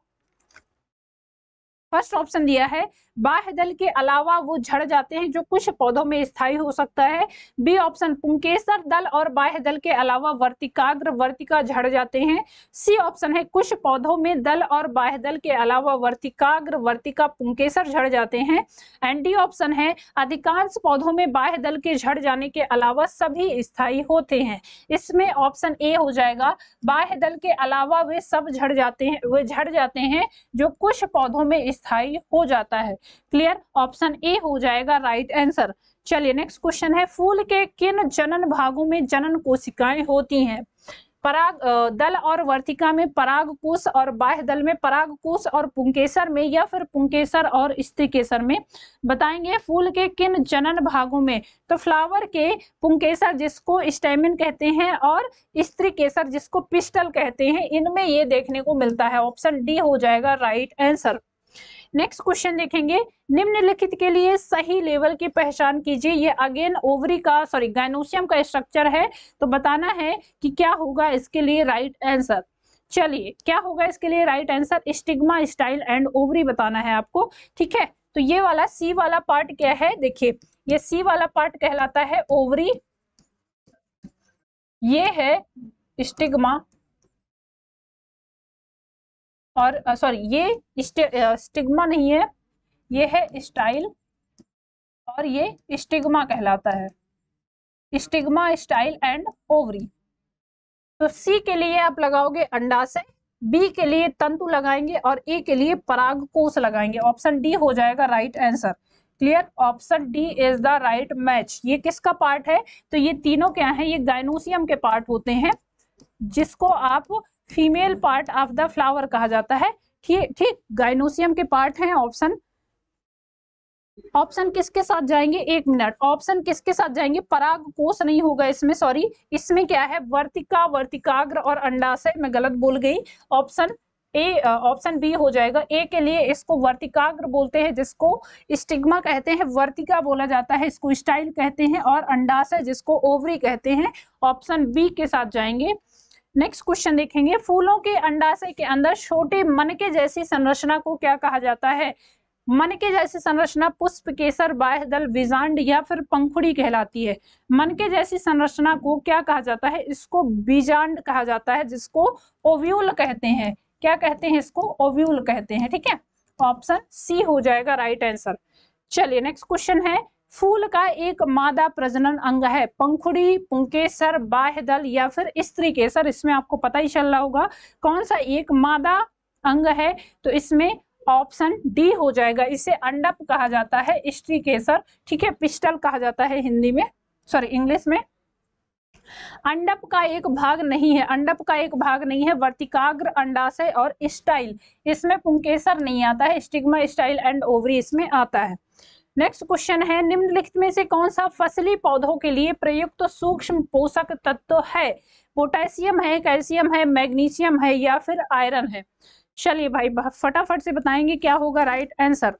फर्स्ट ऑप्शन दिया है बाह्य दल के अलावा वो झड़ जाते हैं जो कुछ पौधों में स्थायी हो सकता है बी ऑप्शन पुंकेसर दल और बाह्य दल के अलावा वर्तिकाग्र वर्तिका झड़ जाते हैं सी ऑप्शन है कुछ पौधों में दल और बाह्य दल के अलावा वर्तिकाग्र वर्तिका पुंकेसर झड़ जाते हैं एंड डी ऑप्शन है अधिकांश पौधों में बाह्य दल के झड़ जाने के अलावा सभी स्थायी होते हैं इसमें ऑप्शन ए हो जाएगा बाह्य दल के अलावा वे सब झड़ जाते हैं वे झड़ जाते हैं जो कुछ पौधों में स्थायी हो जाता है क्लियर ऑप्शन ए हो जाएगा राइट आंसर चलिए नेक्स्ट क्वेश्चन है फूल के किन जनन भागों में जनन कोशिकाएं होती हैं पराग दल और वर्तिका में पराग कोश और बाह्य दल में पराग कोश और पुंकेसर में या फिर पुंकेसर और स्त्रीकेसर में बताएंगे फूल के किन जनन भागों में तो फ्लावर के पुंकेसर जिसको स्टेमिन कहते हैं और स्त्रीकेसर जिसको पिस्टल कहते हैं इनमें ये देखने को मिलता है ऑप्शन डी हो जाएगा राइट आंसर नेक्स्ट क्वेश्चन देखेंगे निम्नलिखित के लिए सही लेवल की पहचान कीजिए ये अगेन ओवरी का सॉरी गायनोशियम का स्ट्रक्चर है तो बताना है कि क्या होगा इसके लिए राइट right आंसर चलिए क्या होगा इसके लिए right answer stigma style and ovary बताना है आपको ठीक है तो ये वाला सी वाला पार्ट क्या है देखिए ये सी वाला पार्ट कहलाता है ओवरी ये है स्टिग्मा और सॉरी ये स्टिग्मा नहीं है ये है स्टाइल और ये स्टिग्मा कहलाता है स्टिग्मा स्टाइल एंड ओवरी तो सी के लिए आप लगाओगे अंडाशय बी के लिए तंतु लगाएंगे और ए के लिए पराग कोश लगाएंगे ऑप्शन डी हो जाएगा right answer clear option D is the right match ये किसका पार्ट है तो ये तीनों क्या है ये गायनोसियम के पार्ट होते हैं जिसको आप female part of the flower कहा जाता है ठीक गाइनोसियम के पार्ट हैं ऑप्शन ऑप्शन किसके साथ जाएंगे एक मिनट ऑप्शन किसके साथ जाएंगे पराग कोश नहीं होगा इसमें सॉरी इसमें क्या है वर्तिका वर्तिकाग्र और अंडाशय मैं गलत बोल गई ऑप्शन ए ऑप्शन बी हो जाएगा ए के लिए इसको वर्तिकाग्र बोलते हैं जिसको स्टिग्मा कहते हैं वर्तिका बोला जाता है इसको स्टाइल कहते हैं और अंडाशय जिसको ओवरी कहते हैं ऑप्शन बी के साथ जाएंगे नेक्स्ट क्वेश्चन देखेंगे फूलों के अंडाशय के अंदर छोटे मन के जैसी संरचना को क्या कहा जाता है मन के जैसी संरचना पुष्प केसर दल बीजांड या फिर पंखुड़ी कहलाती है मन के जैसी संरचना को क्या कहा जाता है इसको बीजांड कहा जाता है जिसको ओव्यूल कहते हैं क्या कहते हैं इसको ओव्यूल कहते हैं ठीक है ऑप्शन सी हो जाएगा राइट आंसर चलिए नेक्स्ट क्वेश्चन है फूल का एक मादा प्रजनन अंग है पंखुड़ी पुंकेसर दल या फिर स्त्री केसर इसमें आपको पता ही चल रहा होगा कौन सा एक मादा अंग है तो इसमें ऑप्शन डी हो जाएगा इसे अंडप कहा जाता है स्त्री केसर ठीक है पिस्टल कहा जाता है हिंदी में सॉरी इंग्लिश में अंडप का एक भाग नहीं है अंडप का एक भाग नहीं है वर्तिकाग्र अंडाशय और स्टाइल इसमें पुंकेसर नहीं आता है स्टिग्मा स्टाइल एंड ओवरी इसमें आता है नेक्स्ट क्वेश्चन है निम्नलिखित में से कौन सा फसली पौधों के लिए प्रयुक्त तो सूक्ष्म पोषक तत्व है पोटेशियम है कैल्शियम है मैग्नीशियम है या फिर आयरन है चलिए भाई फटाफट से बताएंगे क्या होगा राइट आंसर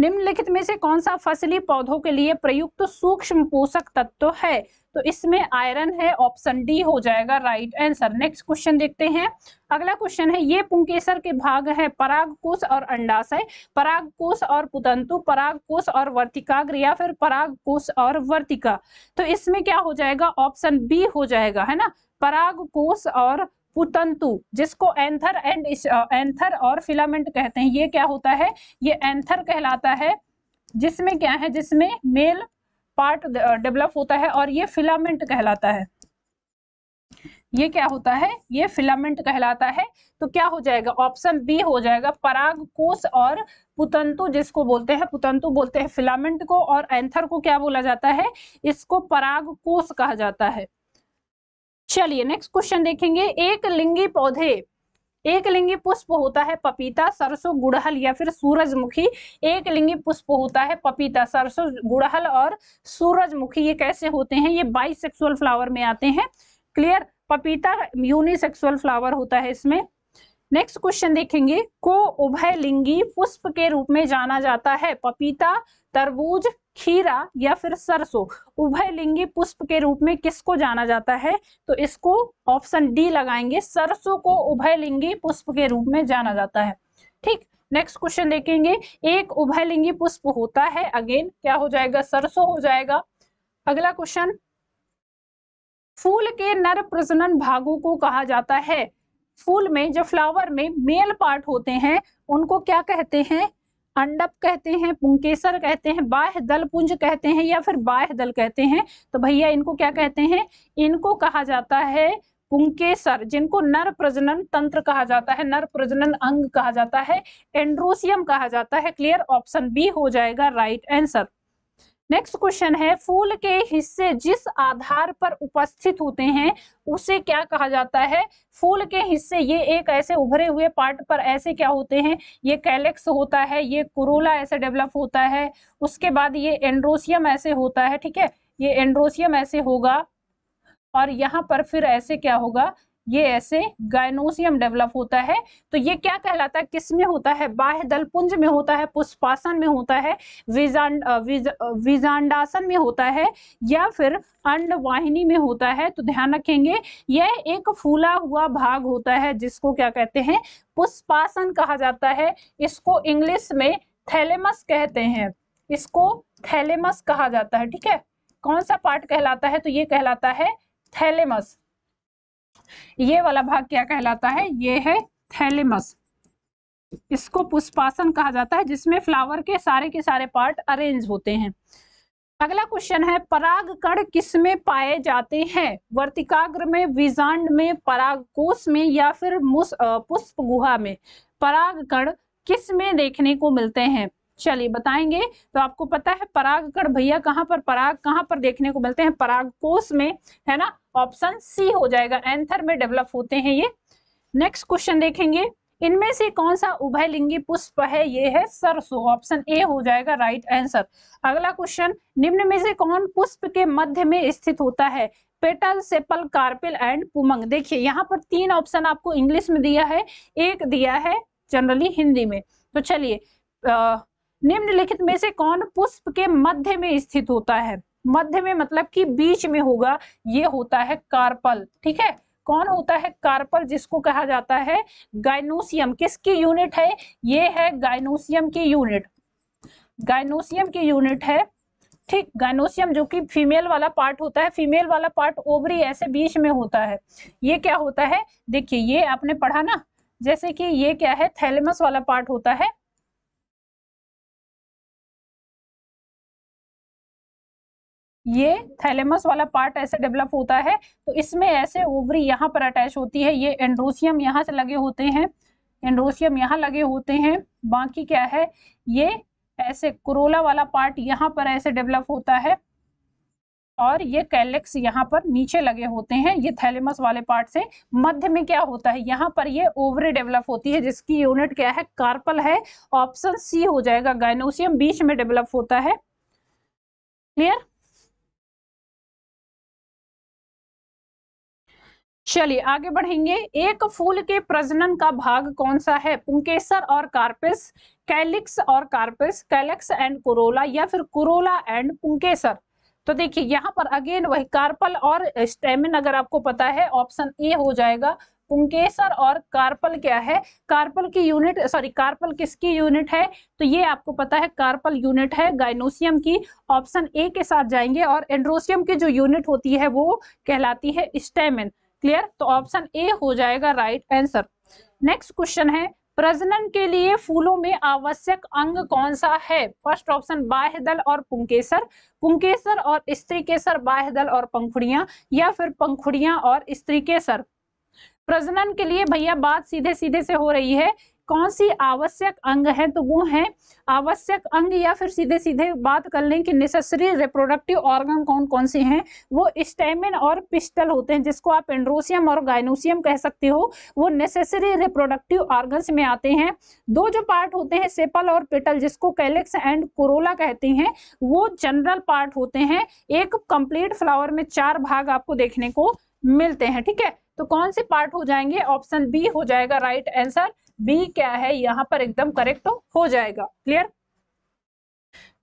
निम्नलिखित में से कौन सा फसली पौधों के लिए प्रयुक्त तो सूक्ष्म पोषक तत्व है तो इसमें आयरन है ऑप्शन डी हो जाएगा राइट आंसर नेक्स्ट क्वेश्चन देखते हैं अगला क्वेश्चन है ये पुंकेसर के भाग है पराग कोश और अंडाशय कोश और पुतंतु पराग कोश और वर्तिकाग्र या फिर पराग कोश और वर्तिका तो इसमें क्या हो जाएगा ऑप्शन बी हो जाएगा है ना पराग कोश और पुतंतु जिसको एंथर एंड एंथर और फिलामेंट कहते हैं ये क्या होता है ये एंथर कहलाता है जिसमें क्या है जिसमें मेल पार्ट डेवलप uh, होता है और ये फिलामेंट कहलाता है ये क्या होता है ये फिलामेंट कहलाता है तो क्या हो जाएगा ऑप्शन बी हो जाएगा पराग कोश और पुतंतु जिसको बोलते हैं पुतंतु बोलते हैं फिलामेंट को और एंथर को क्या बोला जाता है इसको पराग कोश कहा जाता है चलिए नेक्स्ट क्वेश्चन देखेंगे एक लिंगी पौधे एक लिंगी पुष्प होता है पपीता सरसों गुड़हल या फिर सूरजमुखी एक लिंगी पुष्प होता है पपीता सरसों गुड़हल और सूरजमुखी ये कैसे होते हैं ये बाई फ्लावर में आते हैं क्लियर पपीता यूनिसेक्सुअल फ्लावर होता है इसमें नेक्स्ट क्वेश्चन देखेंगे को उभय लिंगी पुष्प के रूप में जाना जाता है पपीता तरबूज खीरा या फिर सरसों उभयलिंगी पुष्प के रूप में किसको जाना जाता है तो इसको ऑप्शन डी लगाएंगे सरसों को उभयलिंगी पुष्प के रूप में जाना जाता है ठीक नेक्स्ट क्वेश्चन देखेंगे एक उभयलिंगी पुष्प होता है अगेन क्या हो जाएगा सरसों हो जाएगा अगला क्वेश्चन फूल के नर प्रजनन भागों को कहा जाता है फूल में जो फ्लावर में मेल पार्ट होते हैं उनको क्या कहते हैं अंडप कहते हैं पुंकेसर कहते हैं बाह दल पुंज कहते हैं या फिर बाह दल कहते हैं तो भैया इनको क्या कहते हैं इनको कहा जाता है पुंकेसर जिनको नर प्रजनन तंत्र कहा जाता है नर प्रजनन अंग कहा जाता है एंड्रोसियम कहा जाता है क्लियर ऑप्शन बी हो जाएगा राइट आंसर नेक्स्ट क्वेश्चन है फूल के हिस्से जिस आधार पर उपस्थित होते हैं उसे क्या कहा जाता है फूल के हिस्से ये एक ऐसे उभरे हुए पार्ट पर ऐसे क्या होते हैं ये कैलेक्स होता है ये कुरोला ऐसे डेवलप होता है उसके बाद ये एंड्रोसियम ऐसे होता है ठीक है ये एंड्रोसियम ऐसे होगा और यहाँ पर फिर ऐसे क्या होगा ये ऐसे गायनोसियम डेवलप होता है तो ये क्या कहलाता है किस में होता है बाह्य दलपुंज में होता है पुष्पासन में होता है विजांडासन में होता है या फिर अंडवाहिनी में होता है तो ध्यान रखेंगे यह एक फूला हुआ भाग होता है जिसको क्या कहते हैं पुष्पासन कहा जाता है इसको इंग्लिश में थैलेमस कहते हैं इसको थैलेमस कहा जाता है ठीक है कौन सा पार्ट कहलाता है तो ये कहलाता है थैलेमस ये वाला भाग क्या कहलाता है ये है थैलेमस इसको पुष्पासन कहा जाता है जिसमें फ्लावर के सारे के सारे पार्ट अरेंज होते हैं अगला क्वेश्चन है पराग कण किसमें पाए जाते हैं वर्तिकाग्र में विजांड में पराग कोश में या फिर पुष्प गुहा में पराग कण किस में देखने को मिलते हैं चलिए बताएंगे तो आपको पता है पराग कण भैया कहाँ पर पराग कहाँ पर देखने को मिलते हैं पराग कोश में है ना ऑप्शन सी हो जाएगा एंथर में डेवलप होते हैं ये नेक्स्ट क्वेश्चन देखेंगे इनमें से कौन सा उभयलिंगी पुष्प है ये है सरसो ऑप्शन ए हो जाएगा राइट आंसर अगला क्वेश्चन निम्न में से कौन पुष्प के मध्य में स्थित होता है पेटल सेपल कार्पिल एंड पुमंग देखिए यहाँ पर तीन ऑप्शन आपको इंग्लिश में दिया है एक दिया है जनरली हिंदी में तो चलिए निम्नलिखित में से कौन पुष्प के मध्य में स्थित होता है मध्य में मतलब कि बीच में होगा ये होता है कार्पल ठीक है कौन होता है कार्पल जिसको कहा जाता है गाइनोसियम किसकी यूनिट है ये है गाइनोसियम की यूनिट गाइनोसियम की यूनिट है ठीक गाइनोसियम जो कि फीमेल वाला पार्ट होता है फीमेल वाला पार्ट ओवरी ऐसे बीच में होता है ये क्या होता है देखिए ये आपने पढ़ा ना जैसे कि ये क्या है थैलेमस वाला पार्ट होता है ये थैलेमस वाला पार्ट ऐसे डेवलप होता है तो इसमें ऐसे ओवरी यहाँ पर अटैच होती है ये एंड्रोसियम यहाँ से लगे होते हैं एंड्रोसियम यहाँ लगे होते हैं बाकी क्या है ये ऐसे कुरोला वाला पार्ट यहाँ पर ऐसे डेवलप होता है और ये कैलेक्स यहाँ पर नीचे लगे होते हैं ये थैलेमस वाले पार्ट से मध्य में क्या होता है यहाँ पर ये ओवरी डेवलप होती है जिसकी यूनिट क्या है कार्पल है ऑप्शन सी हो जाएगा गायनोसियम बीच में डेवलप होता है क्लियर चलिए आगे बढ़ेंगे एक फूल के प्रजनन का भाग कौन सा है पुंकेसर और कार्पिस कैलिक्स और कार्पिस कैलेक्स एंड कुरोला या फिर कुरोला एंड पुंकेसर तो देखिए यहाँ पर अगेन वही कार्पल और स्टेमिन अगर आपको पता है ऑप्शन ए हो जाएगा पुंकेसर और कार्पल क्या है कार्पल की यूनिट सॉरी कार्पल किसकी यूनिट है तो ये आपको पता है कार्पल यूनिट है गाइनोसियम की ऑप्शन ए के साथ जाएंगे और एंड्रोसियम की जो यूनिट होती है वो कहलाती है स्टेमिन क्लियर तो ऑप्शन ए हो जाएगा राइट आंसर नेक्स्ट क्वेश्चन है प्रजनन के लिए फूलों में आवश्यक अंग कौन सा है फर्स्ट ऑप्शन बाह्य दल और पुंकेसर पुंकेसर और स्त्री केसर बाह्य दल और पंखुड़िया या फिर पंखुड़िया और स्त्री केसर प्रजनन के लिए भैया बात सीधे सीधे से हो रही है कौन सी आवश्यक अंग है तो वो है आवश्यक अंग या फिर सीधे सीधे बात कर लें कि नेसेसरी रिप्रोडक्टिव ऑर्गन कौन कौन से हैं वो स्टेमिन और पिस्टल होते हैं जिसको आप एंड्रोसियम और गाइनोसियम कह सकते हो वो नेसेसरी रिप्रोडक्टिव ऑर्गन्स में आते हैं दो जो पार्ट होते हैं सेपल और पेटल जिसको कैलेक्स एंड कोरोला कहते हैं वो जनरल पार्ट होते हैं एक कंप्लीट फ्लावर में चार भाग आपको देखने को मिलते हैं ठीक है तो कौन से पार्ट हो जाएंगे ऑप्शन बी हो जाएगा राइट आंसर बी क्या है यहाँ पर एकदम करेक्ट तो हो जाएगा क्लियर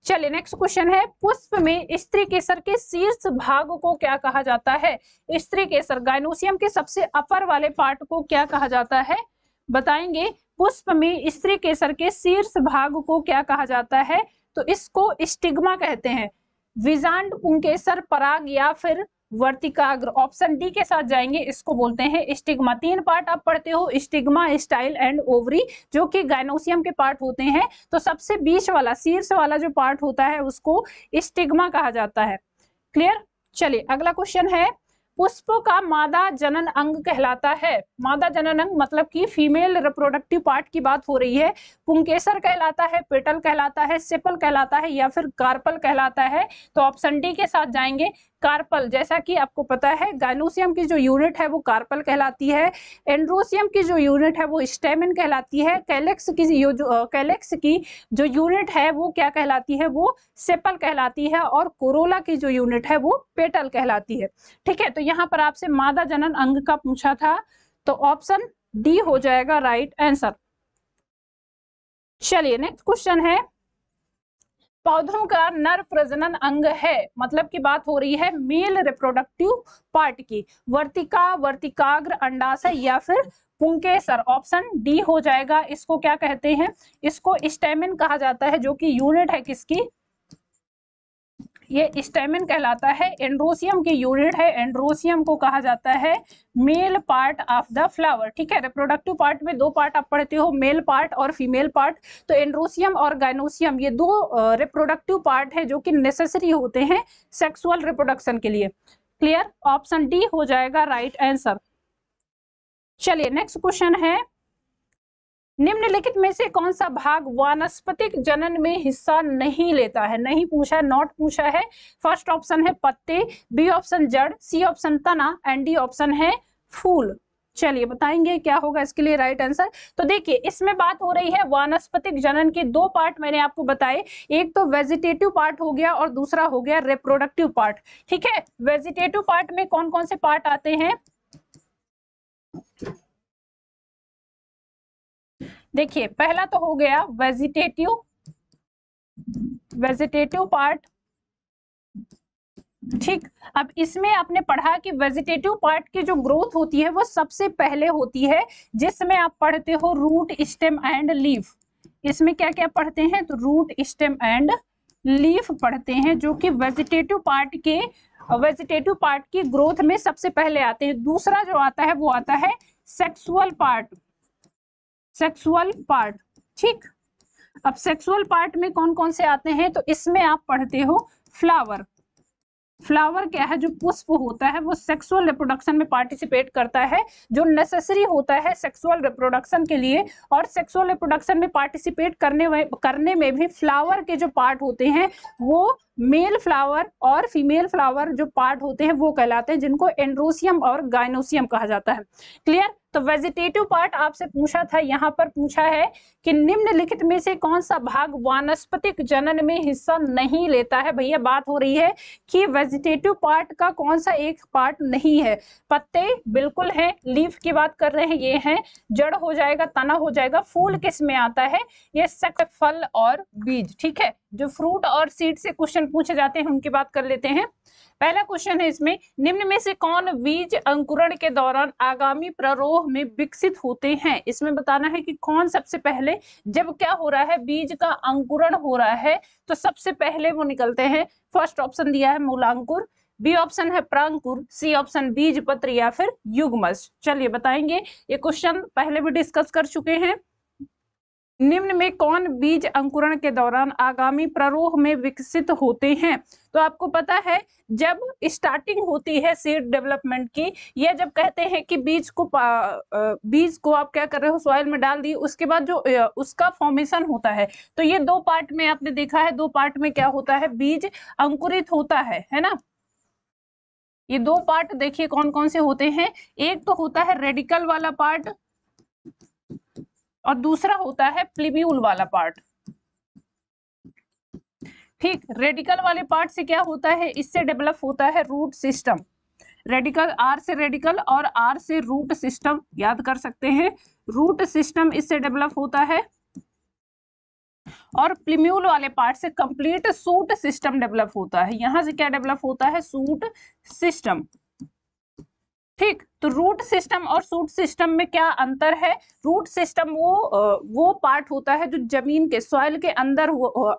चलिए नेक्स्ट क्वेश्चन है पुष्प में स्त्री केसर के शीर्ष भाग को क्या कहा जाता है स्त्री केसर गायनोसियम के सबसे अपर वाले पार्ट को क्या कहा जाता है बताएंगे पुष्प में स्त्री केसर के शीर्ष भाग को क्या कहा जाता है तो इसको स्टिग्मा कहते हैं विजांड पुंकेसर पराग या फिर वर्तिकाग्र ऑप्शन डी के साथ जाएंगे इसको बोलते हैं स्टिग्मा तीन पार्ट आप पढ़ते हो स्टिग्मा स्टाइल एंड ओवरी जो कि गायनोसियम के पार्ट होते हैं तो सबसे बीच वाला शीर्ष वाला जो पार्ट होता है उसको स्टिग्मा कहा जाता है क्लियर चलिए अगला क्वेश्चन है पुष्पों का मादा जनन अंग कहलाता है मादा जनन अंग मतलब कि फीमेल रिप्रोडक्टिव पार्ट की बात हो रही है पुंकेसर कहलाता है पेटल कहलाता है सिपल कहलाता है या फिर कार्पल कहलाता है तो ऑप्शन डी के साथ जाएंगे कार्पल जैसा कि आपको पता है गाइनोसियम की जो यूनिट है वो कार्पल कहलाती है एंड्रोसियम की जो यूनिट है वो स्टेमिन कहलाती है कैलेक्स की जो कैलेक्स की जो यूनिट है वो क्या कहलाती है वो सेपल कहलाती है और कोरोला की जो यूनिट है वो पेटल कहलाती है ठीक है तो यहाँ पर आपसे मादा जनन अंग का पूछा था तो ऑप्शन डी हो जाएगा राइट आंसर चलिए नेक्स्ट क्वेश्चन है पौधों का नर प्रजनन अंग है मतलब की बात हो रही है मेल रिप्रोडक्टिव पार्ट की वर्तिका वर्तिकाग्र अंडाशय या फिर पुंकेसर ऑप्शन डी हो जाएगा इसको क्या कहते हैं इसको स्टेमिन कहा जाता है जो कि यूनिट है किसकी ये स्टेमिन कहलाता है एंड्रोसियम की यूनिट है एंड्रोसियम को कहा जाता है male part of the flower ठीक है रिप्रोडक्टिव पार्ट में दो पार्ट आप पढ़ते हो मेल पार्ट और फीमेल पार्ट तो एंड्रोसियम और गाइनोसियम ये दो रिप्रोडक्टिव पार्ट है जो कि नेसेसरी होते हैं सेक्सुअल रिप्रोडक्शन के लिए क्लियर ऑप्शन डी हो जाएगा राइट right आंसर चलिए नेक्स्ट क्वेश्चन है निम्नलिखित में से कौन सा भाग वानस्पतिक जनन में हिस्सा नहीं लेता है नहीं पूछा नॉट पूछा है फर्स्ट ऑप्शन है पत्ते बी ऑप्शन जड़ सी ऑप्शन तना एंड डी ऑप्शन है फूल चलिए बताएंगे क्या होगा इसके लिए राइट आंसर तो देखिए इसमें बात हो रही है वानस्पतिक जनन के दो पार्ट मैंने आपको बताए एक तो वेजिटेटिव पार्ट हो गया और दूसरा हो गया रिप्रोडक्टिव पार्ट ठीक है वेजिटेटिव पार्ट में कौन कौन से पार्ट आते हैं देखिए पहला तो हो गया वेजिटेटिव वेजिटेटिव पार्ट ठीक अब इसमें आपने पढ़ा कि वेजिटेटिव पार्ट की जो ग्रोथ होती है वो सबसे पहले होती है जिसमें आप पढ़ते हो रूट स्टेम एंड लीव इसमें क्या क्या पढ़ते हैं तो रूट स्टेम एंड लीफ पढ़ते हैं जो कि वेजिटेटिव पार्ट के वेजिटेटिव पार्ट की ग्रोथ में सबसे पहले आते हैं दूसरा जो आता है वो आता है सेक्सुअल पार्ट सेक्सुअल पार्ट ठीक अब सेक्सुअल पार्ट में कौन कौन से आते हैं तो इसमें आप पढ़ते हो फ्लावर फ्लावर क्या है जो पुष्प होता है वो सेक्सुअल रिप्रोडक्शन में पार्टिसिपेट करता है जो नेसेसरी होता है सेक्सुअल रिप्रोडक्शन के लिए और सेक्सुअल रिप्रोडक्शन में पार्टिसिपेट करने में करने में भी फ्लावर के जो पार्ट होते हैं वो मेल फ्लावर और फीमेल फ्लावर जो पार्ट होते हैं वो कहलाते हैं जिनको एंड्रोसियम और गाइनोसियम कहा जाता है क्लियर तो वेजिटेटिव पार्ट आपसे पूछा था यहाँ पर पूछा है कि निम्नलिखित में से कौन सा भाग वानस्पतिक जनन में हिस्सा नहीं लेता है भैया बात हो रही है कि वेजिटेटिव पार्ट का कौन सा एक पार्ट नहीं है पत्ते बिल्कुल है लीफ की बात कर रहे हैं ये है जड़ हो जाएगा तना हो जाएगा फूल किस में आता है ये सक फल और बीज ठीक है जो फ्रूट और सीड से क्वेश्चन पूछे जाते हैं उनकी बात कर लेते हैं पहला क्वेश्चन है इसमें निम्न में से कौन बीज अंकुरण के दौरान आगामी प्ररोह में विकसित होते हैं इसमें बताना है कि कौन सबसे पहले जब क्या हो रहा है बीज का अंकुरण हो रहा है तो सबसे पहले वो निकलते हैं फर्स्ट ऑप्शन दिया है मूलांकुर बी ऑप्शन है प्रांकुर सी ऑप्शन बीज पत्र या फिर युगमस चलिए बताएंगे ये क्वेश्चन पहले भी डिस्कस कर चुके हैं निम्न में कौन बीज अंकुरण के दौरान आगामी प्ररोह में विकसित होते हैं तो आपको पता है जब स्टार्टिंग होती है सीड डेवलपमेंट की या जब कहते हैं कि बीज को बीज को आप क्या कर रहे हो सॉइल में डाल दी उसके बाद जो उसका फॉर्मेशन होता है तो ये दो पार्ट में आपने देखा है दो पार्ट में क्या होता है बीज अंकुरित होता है है ना ये दो पार्ट देखिए कौन कौन से होते हैं एक तो होता है रेडिकल वाला पार्ट और दूसरा होता है प्लिब्यूल वाला पार्ट ठीक रेडिकल वाले पार्ट से क्या होता है इससे डेवलप होता है रूट सिस्टम रेडिकल आर से रेडिकल और आर से रूट सिस्टम याद कर सकते हैं रूट सिस्टम इससे डेवलप होता है और प्लीम्यूल वाले पार्ट से कंप्लीट सूट सिस्टम डेवलप होता है यहां से क्या डेवलप होता है सूट सिस्टम ठीक तो रूट सिस्टम और सूट सिस्टम में क्या अंतर है रूट सिस्टम वो वो पार्ट होता है जो जमीन के सॉइल के अंदर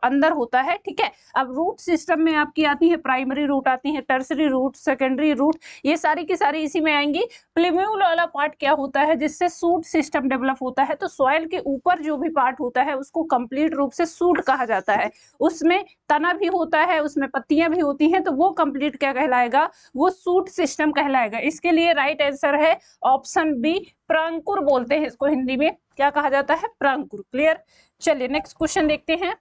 अंदर होता है ठीक है अब रूट सिस्टम में आपकी आती है प्राइमरी रूट आती है टर्सरी रूट सेकेंडरी रूट ये सारी की सारी इसी में आएंगी प्लेम्यूल वाला पार्ट क्या होता है जिससे सूट सिस्टम डेवलप होता है तो सॉइल के ऊपर जो भी पार्ट होता है उसको कंप्लीट रूप से सूट कहा जाता है उसमें तना भी होता है उसमें पत्तियां भी होती हैं तो वो कंप्लीट क्या कहलाएगा वो सूट सिस्टम कहलाएगा इसके लिए राइट आंसर है ऑप्शन बी प्रांकुर बोलते हैं इसको हिंदी में क्या कहा जाता है प्रांकुर क्लियर चलिए नेक्स्ट क्वेश्चन देखते हैं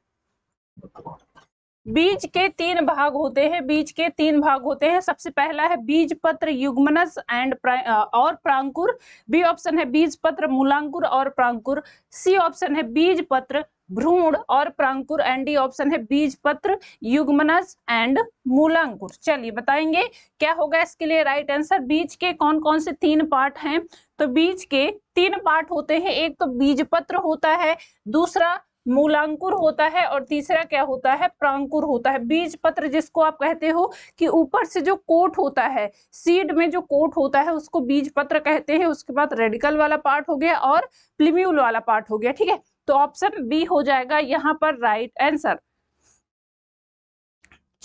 बीज के तीन भाग होते हैं बीज के तीन भाग होते हैं सबसे पहला है बीज पत्र युग्मनस एंड और प्रांकुर बी ऑप्शन है बीज पत्र मूलांकुर और प्रांकुर सी ऑप्शन है बीज पत्र भ्रूण और प्रांकुर एंड डी ऑप्शन है बीज पत्र युगमनस एंड मूलांकुर चलिए बताएंगे क्या होगा इसके लिए राइट आंसर बीज के कौन कौन से तीन पार्ट हैं तो बीज के तीन पार्ट होते हैं एक तो बीज पत्र होता है दूसरा मूलांकुर होता है और तीसरा क्या होता है प्रांकुर होता है बीज पत्र जिसको आप कहते हो कि ऊपर से जो कोट होता है सीड में जो कोट होता है उसको बीज पत्र कहते हैं उसके बाद रेडिकल वाला पार्ट हो गया और प्लिम्यूल वाला पार्ट हो गया ठीक है तो ऑप्शन बी हो जाएगा यहाँ पर राइट आंसर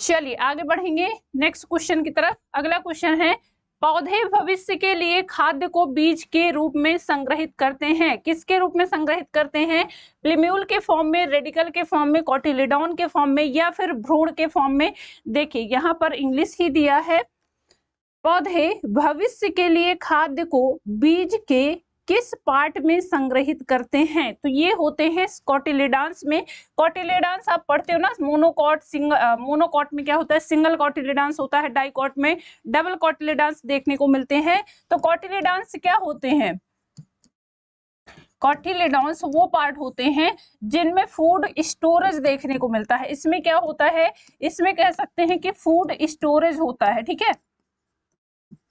चलिए आगे बढ़ेंगे नेक्स्ट क्वेश्चन की तरफ अगला क्वेश्चन है पौधे भविष्य के लिए खाद्य को बीज के रूप में संग्रहित करते हैं किसके रूप में संग्रहित करते हैं प्लेम्यूल के फॉर्म में रेडिकल के फॉर्म में कॉटिलिडॉन के फॉर्म में या फिर भ्रूण के फॉर्म में देखिए यहाँ पर इंग्लिश ही दिया है पौधे भविष्य के लिए खाद्य को बीज के किस पार्ट में संग्रहित करते हैं तो ये होते हैं कॉटिलेडांस में कॉटिलेडांस आप पढ़ते हो ना मोनोकॉट सिंगल मोनोकॉट में क्या होता है सिंगल कॉटिलेडांस होता है डाइकॉट में डबल कॉटिलेडांस देखने को मिलते हैं तो कॉटिलेडांस क्या होते हैं कॉटिलेडॉन्स वो पार्ट होते हैं जिनमें फूड स्टोरेज देखने को मिलता है इसमें क्या होता है इसमें कह सकते हैं कि फूड स्टोरेज होता है ठीक है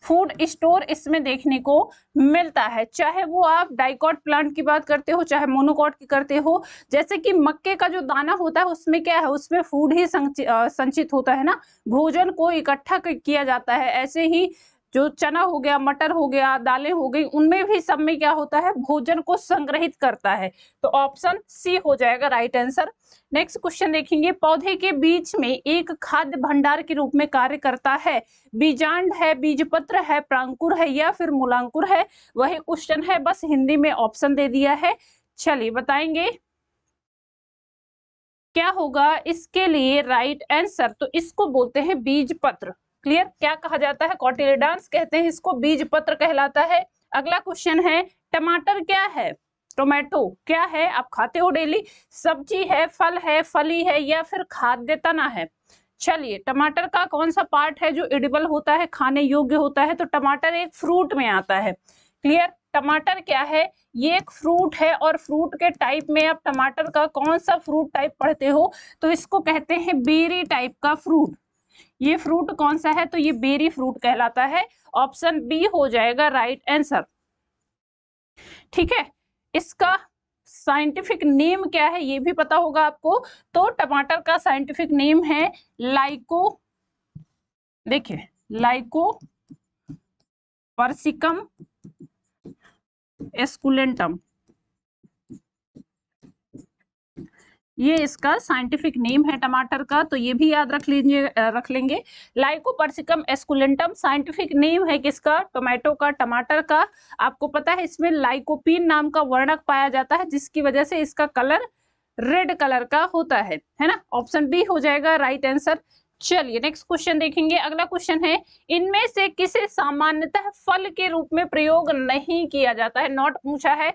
फूड स्टोर इसमें देखने को मिलता है चाहे वो आप डाइकॉट प्लांट की बात करते हो चाहे मोनोकॉट की करते हो जैसे कि मक्के का जो दाना होता है उसमें क्या है उसमें फूड ही संचित होता है ना भोजन को इकट्ठा किया जाता है ऐसे ही जो चना हो गया मटर हो गया दालें हो गई उनमें भी सब में क्या होता है भोजन को संग्रहित करता है तो ऑप्शन सी हो जाएगा राइट आंसर नेक्स्ट क्वेश्चन देखेंगे पौधे के बीच में एक खाद्य भंडार के रूप में कार्य करता है बीजांड है बीजपत्र है प्रांकुर है या फिर मूलांकुर है वही क्वेश्चन है बस हिंदी में ऑप्शन दे दिया है चलिए बताएंगे क्या होगा इसके लिए राइट आंसर तो इसको बोलते हैं बीज पत्र क्लियर क्या कहा जाता है कॉटिलेडांस कहते हैं इसको बीज पत्र कहलाता है अगला क्वेश्चन है टमाटर क्या है टोमेटो क्या है आप खाते हो डेली सब्जी है फल है फली है या फिर खाद्य तना है चलिए टमाटर का कौन सा पार्ट है जो एडिबल होता है खाने योग्य होता है तो टमाटर एक फ्रूट में आता है क्लियर टमाटर क्या है ये एक फ्रूट है और फ्रूट के टाइप में आप टमाटर का कौन सा फ्रूट टाइप पढ़ते हो तो इसको कहते हैं बेरी टाइप का फ्रूट ये फ्रूट कौन सा है तो ये बेरी फ्रूट कहलाता है ऑप्शन बी हो जाएगा राइट आंसर ठीक है इसका साइंटिफिक नेम क्या है ये भी पता होगा आपको तो टमाटर का साइंटिफिक नेम है लाइको देखिए लाइको वर्सिकम एस्कुलेंटम ये इसका साइंटिफिक नेम है टमाटर का तो ये भी याद रख लीजिए रख लेंगे लाइकोपर्सिकम एस्कुलेंटम साइंटिफिक नेम है किसका टोमेटो का टमाटर का आपको पता है इसमें लाइकोपीन नाम का वर्णक पाया जाता है जिसकी वजह से इसका कलर रेड कलर का होता है है ना ऑप्शन बी हो जाएगा राइट आंसर चलिए नेक्स्ट क्वेश्चन देखेंगे अगला क्वेश्चन है इनमें से किसे सामान्यतः फल के रूप में प्रयोग नहीं किया जाता है नॉट पूछा है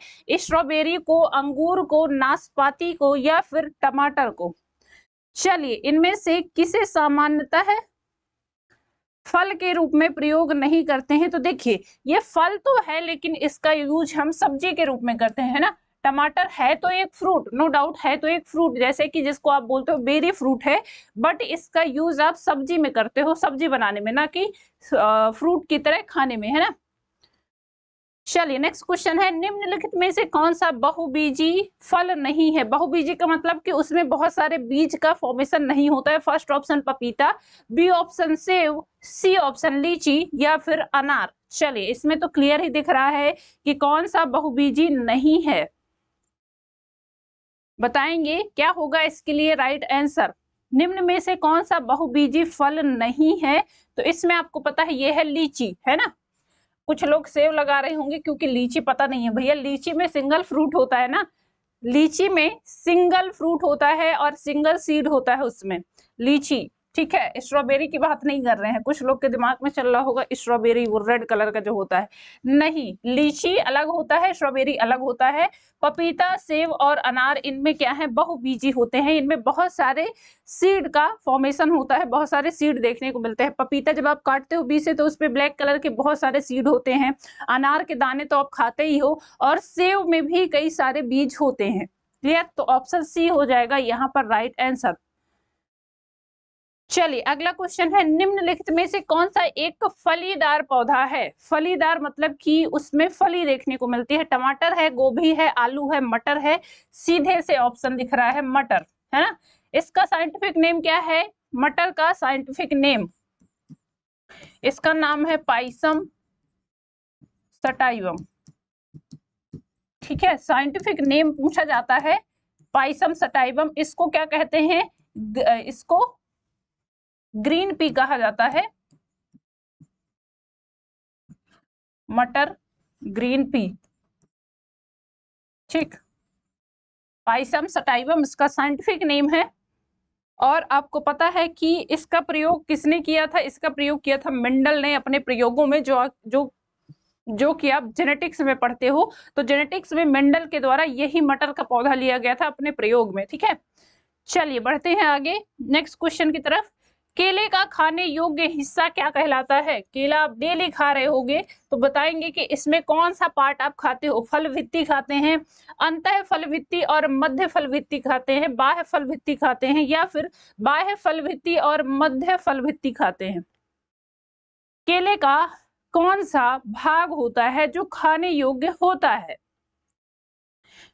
स्ट्रॉबेरी को अंगूर को नाशपाती को या फिर टमाटर को चलिए इनमें से किसे सामान्यतः फल के रूप में प्रयोग नहीं करते हैं तो देखिए ये फल तो है लेकिन इसका यूज हम सब्जी के रूप में करते हैं ना टमाटर है तो एक फ्रूट नो डाउट है तो एक फ्रूट जैसे कि जिसको आप बोलते हो बेरी फ्रूट है बट इसका यूज आप सब्जी में करते हो सब्जी बनाने में ना कि फ्रूट की तरह खाने में है ना चलिए नेक्स्ट क्वेश्चन है निम्नलिखित में से कौन सा बहुबीजी फल नहीं है बहुबीजी का मतलब कि उसमें बहुत सारे बीज का फॉर्मेशन नहीं होता है फर्स्ट ऑप्शन पपीता बी ऑप्शन सेव सी ऑप्शन लीची या फिर अनार चलिए इसमें तो क्लियर ही दिख रहा है कि कौन सा बहुबीजी नहीं है बताएंगे क्या होगा इसके लिए राइट आंसर निम्न में से कौन सा बहुबीजी फल नहीं है तो इसमें आपको पता है ये है लीची है ना कुछ लोग सेव लगा रहे होंगे क्योंकि लीची पता नहीं है भैया लीची में सिंगल फ्रूट होता है ना लीची में सिंगल फ्रूट होता है और सिंगल सीड होता है उसमें लीची ठीक है स्ट्रॉबेरी की बात नहीं कर रहे हैं कुछ लोग के दिमाग में चल रहा होगा स्ट्रॉबेरी वो रेड कलर का जो होता है नहीं लीची अलग होता है स्ट्रॉबेरी अलग होता है पपीता सेब और अनार इनमें क्या है बहुबीजी होते हैं इनमें बहुत सारे सीड का फॉर्मेशन होता है बहुत सारे सीड देखने को मिलते हैं पपीता जब आप काटते हो बीज से तो उस पर ब्लैक कलर के बहुत सारे सीड होते हैं अनार के दाने तो आप खाते ही हो और सेब में भी कई सारे बीज होते हैं क्लियर तो ऑप्शन सी हो जाएगा यहाँ पर राइट आंसर चलिए अगला क्वेश्चन है निम्नलिखित में से कौन सा एक फलीदार पौधा है फलीदार मतलब कि उसमें फली देखने को मिलती है टमाटर है गोभी है आलू है मटर है सीधे से ऑप्शन दिख रहा है मटर है ना इसका साइंटिफिक नेम क्या है मटर का साइंटिफिक नेम इसका नाम है पाइसम सटाइवम ठीक है साइंटिफिक नेम पूछा जाता है पाइसम सटाइवम इसको क्या कहते हैं इसको ग्रीन पी कहा जाता है मटर ग्रीन पी ठीक पाइसम सटाइवम इसका साइंटिफिक नेम है और आपको पता है कि इसका प्रयोग किसने किया था इसका प्रयोग किया था मेंडल ने अपने प्रयोगों में जो जो जो कि आप जेनेटिक्स में पढ़ते हो तो जेनेटिक्स में मेंडल के द्वारा यही मटर का पौधा लिया गया था अपने प्रयोग में ठीक है चलिए बढ़ते हैं आगे नेक्स्ट क्वेश्चन की तरफ केले का खाने योग्य हिस्सा क्या कहलाता है केला आप डेली खा रहे होंगे तो बताएंगे कि इसमें कौन सा पार्ट आप खाते हो फल भित्ति खाते हैं अंत फल भित्ति और मध्य फल भित्ति खाते हैं बाह्य फल भित्ति खाते हैं या फिर बाह्य फल भित्ति और मध्य फल भित्ति खाते हैं केले का कौन सा भाग होता है जो खाने योग्य होता है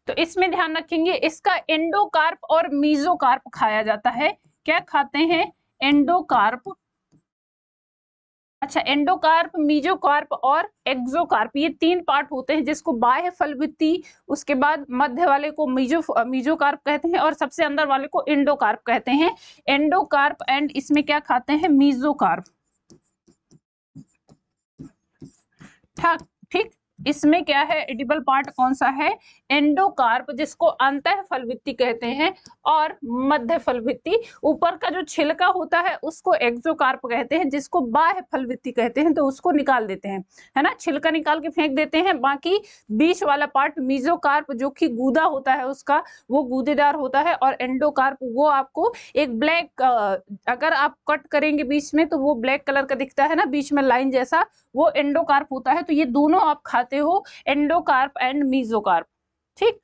तो इसमें ध्यान रखेंगे इसका एंडोकार्प और मीजोकार्प खाया जाता है क्या खाते हैं एंडोकार्प अच्छा एंडोकार्प मीजोकार्प और एक्सोकार्प ये तीन पार्ट होते हैं जिसको बाह्य फलवृत्ति उसके बाद मध्य वाले को मीजो मीजोकार्प कहते हैं और सबसे अंदर वाले को एंडोकार्प कहते हैं एंडोकार्प एंड इसमें क्या खाते हैं मीजोकार्प ठीक इसमें क्या है एडिबल पार्ट कौन सा है एंडोकार्प जिसको अंत फलवृत्ति कहते हैं और मध्य फलवृत्ति ऊपर का जो छिलका होता है उसको एक्सोकार्प कहते हैं जिसको बाह्य फलवृत्ति कहते हैं तो उसको निकाल देते हैं है ना छिलका निकाल के फेंक देते हैं बाकी बीच वाला पार्ट मीजोकार्प जो कि गूदा होता है उसका वो गूदेदार होता है और एंडोकार्प वो आपको एक ब्लैक अगर आप कट करेंगे बीच में तो वो ब्लैक कलर का दिखता है ना बीच में लाइन जैसा वो एंडोकार्प होता है तो ये दोनों आप खाते हो एंडोकार्प एंड मीजोकार्प ठीक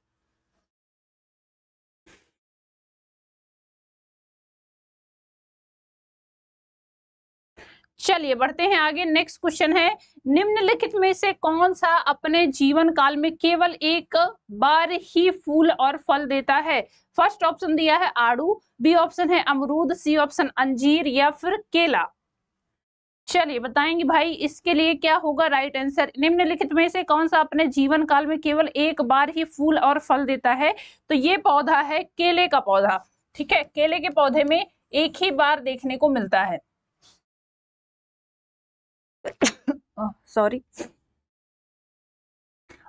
चलिए बढ़ते हैं आगे नेक्स्ट क्वेश्चन है निम्नलिखित में से कौन सा अपने जीवन काल में केवल एक बार ही फूल और फल देता है फर्स्ट ऑप्शन दिया है आड़ू बी ऑप्शन है अमरूद सी ऑप्शन अंजीर या फिर केला चलिए बताएंगे भाई इसके लिए क्या होगा राइट आंसर निम्नलिखित में से कौन सा अपने जीवन काल में केवल एक बार ही फूल और फल देता है तो ये पौधा है केले का पौधा ठीक है केले के पौधे में एक ही बार देखने को मिलता है सॉरी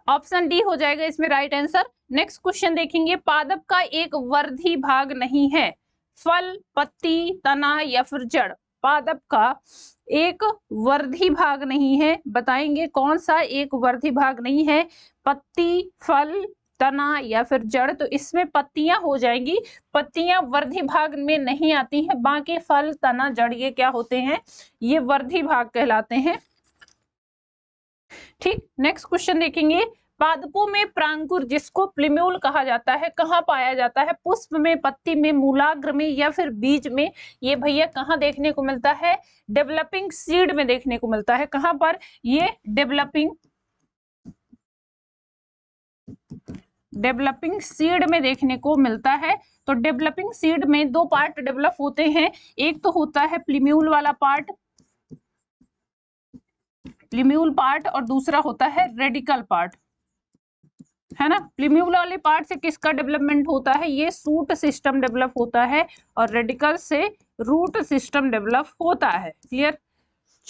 ऑप्शन डी हो जाएगा इसमें राइट आंसर नेक्स्ट क्वेश्चन देखेंगे पादप का एक वर्धी भाग नहीं है फल पत्ती तना या फिर जड़ पादप का एक वर्धि भाग नहीं है बताएंगे कौन सा एक वर्धि भाग नहीं है पत्ती फल तना या फिर जड़ तो इसमें पत्तियां हो जाएंगी पत्तियां वर्धी भाग में नहीं आती हैं बाकी फल तना जड़ ये क्या होते हैं ये वर्धी भाग कहलाते हैं ठीक नेक्स्ट क्वेश्चन देखेंगे पादपों में प्रांगुर जिसको प्लिम्यूल कहा जाता है कहाँ पाया जाता है पुष्प में पत्ती में मूलाग्र में या फिर बीज में ये भैया कहाँ देखने को मिलता है डेवलपिंग सीड में देखने को मिलता है कहाँ पर ये डेवलपिंग डेवलपिंग सीड में देखने को मिलता है तो डेवलपिंग सीड में दो पार्ट डेवलप होते हैं एक तो होता है प्लिम्यूल वाला पार्ट प्लिम्यूल पार्ट और दूसरा होता है रेडिकल पार्ट है ना प्लीम्यूला वाले पार्ट से किसका डेवलपमेंट होता है ये सूट सिस्टम डेवलप होता है और रेडिकल से रूट सिस्टम डेवलप होता है क्लियर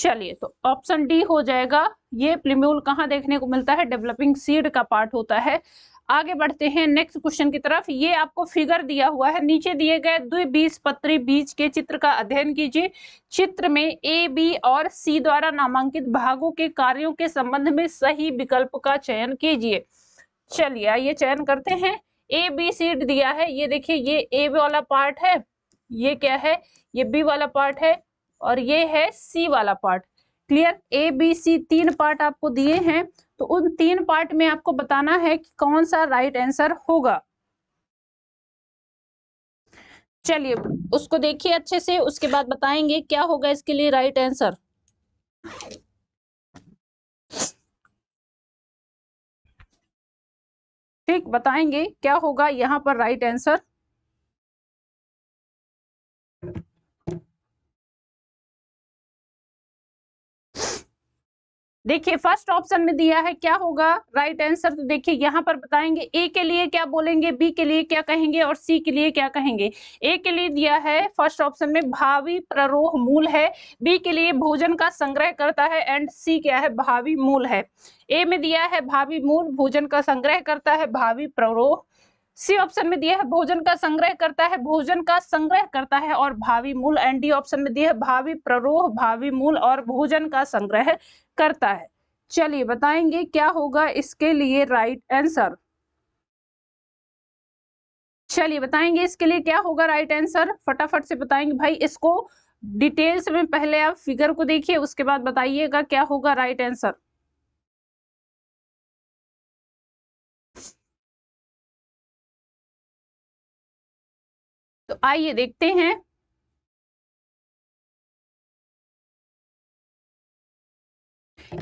चलिए तो ऑप्शन डी हो जाएगा ये प्लीम्यूल कहाँ देखने को मिलता है डेवलपिंग सीड का पार्ट होता है आगे बढ़ते हैं नेक्स्ट क्वेश्चन की तरफ ये आपको फिगर दिया हुआ है नीचे दिए गए द्विबीज पत्री बीज के चित्र का अध्ययन कीजिए चित्र में ए बी और सी द्वारा नामांकित भागों के कार्यों के संबंध में सही विकल्प का चयन कीजिए चलिए आइए चयन करते हैं ए बी सी दिया है ये देखिए ये ए वाला पार्ट है ये क्या है ये बी वाला पार्ट है और ये है सी वाला part clear A B C तीन पार्ट आपको दिए हैं तो उन तीन पार्ट में आपको बताना है कि कौन सा राइट आंसर होगा चलिए उसको देखिए अच्छे से उसके बाद बताएंगे क्या होगा इसके लिए राइट आंसर ठीक बताएंगे क्या होगा यहाँ पर राइट आंसर देखिए फर्स्ट ऑप्शन में दिया है क्या होगा राइट right आंसर तो देखिए यहाँ पर बताएंगे ए के लिए क्या बोलेंगे बी के लिए क्या कहेंगे और सी के लिए क्या कहेंगे ए के लिए दिया है फर्स्ट ऑप्शन में भावी प्ररोह मूल है बी के लिए भोजन का संग्रह करता है एंड सी क्या है भावी मूल है ए में दिया है भावी मूल भोजन का संग्रह करता है भावी प्ररोह सी ऑप्शन में दिया है भोजन का संग्रह करता है भोजन का संग्रह करता है और भावी मूल एंड डी ऑप्शन में दिया है भावी प्ररोह भावी मूल और भोजन का संग्रह करता है चलिए बताएंगे क्या होगा इसके लिए राइट आंसर चलिए बताएंगे इसके लिए क्या होगा राइट आंसर फटाफट से बताएंगे भाई इसको डिटेल्स में पहले आप फिगर को देखिए उसके बाद बताइएगा क्या होगा राइट आंसर तो आइए देखते हैं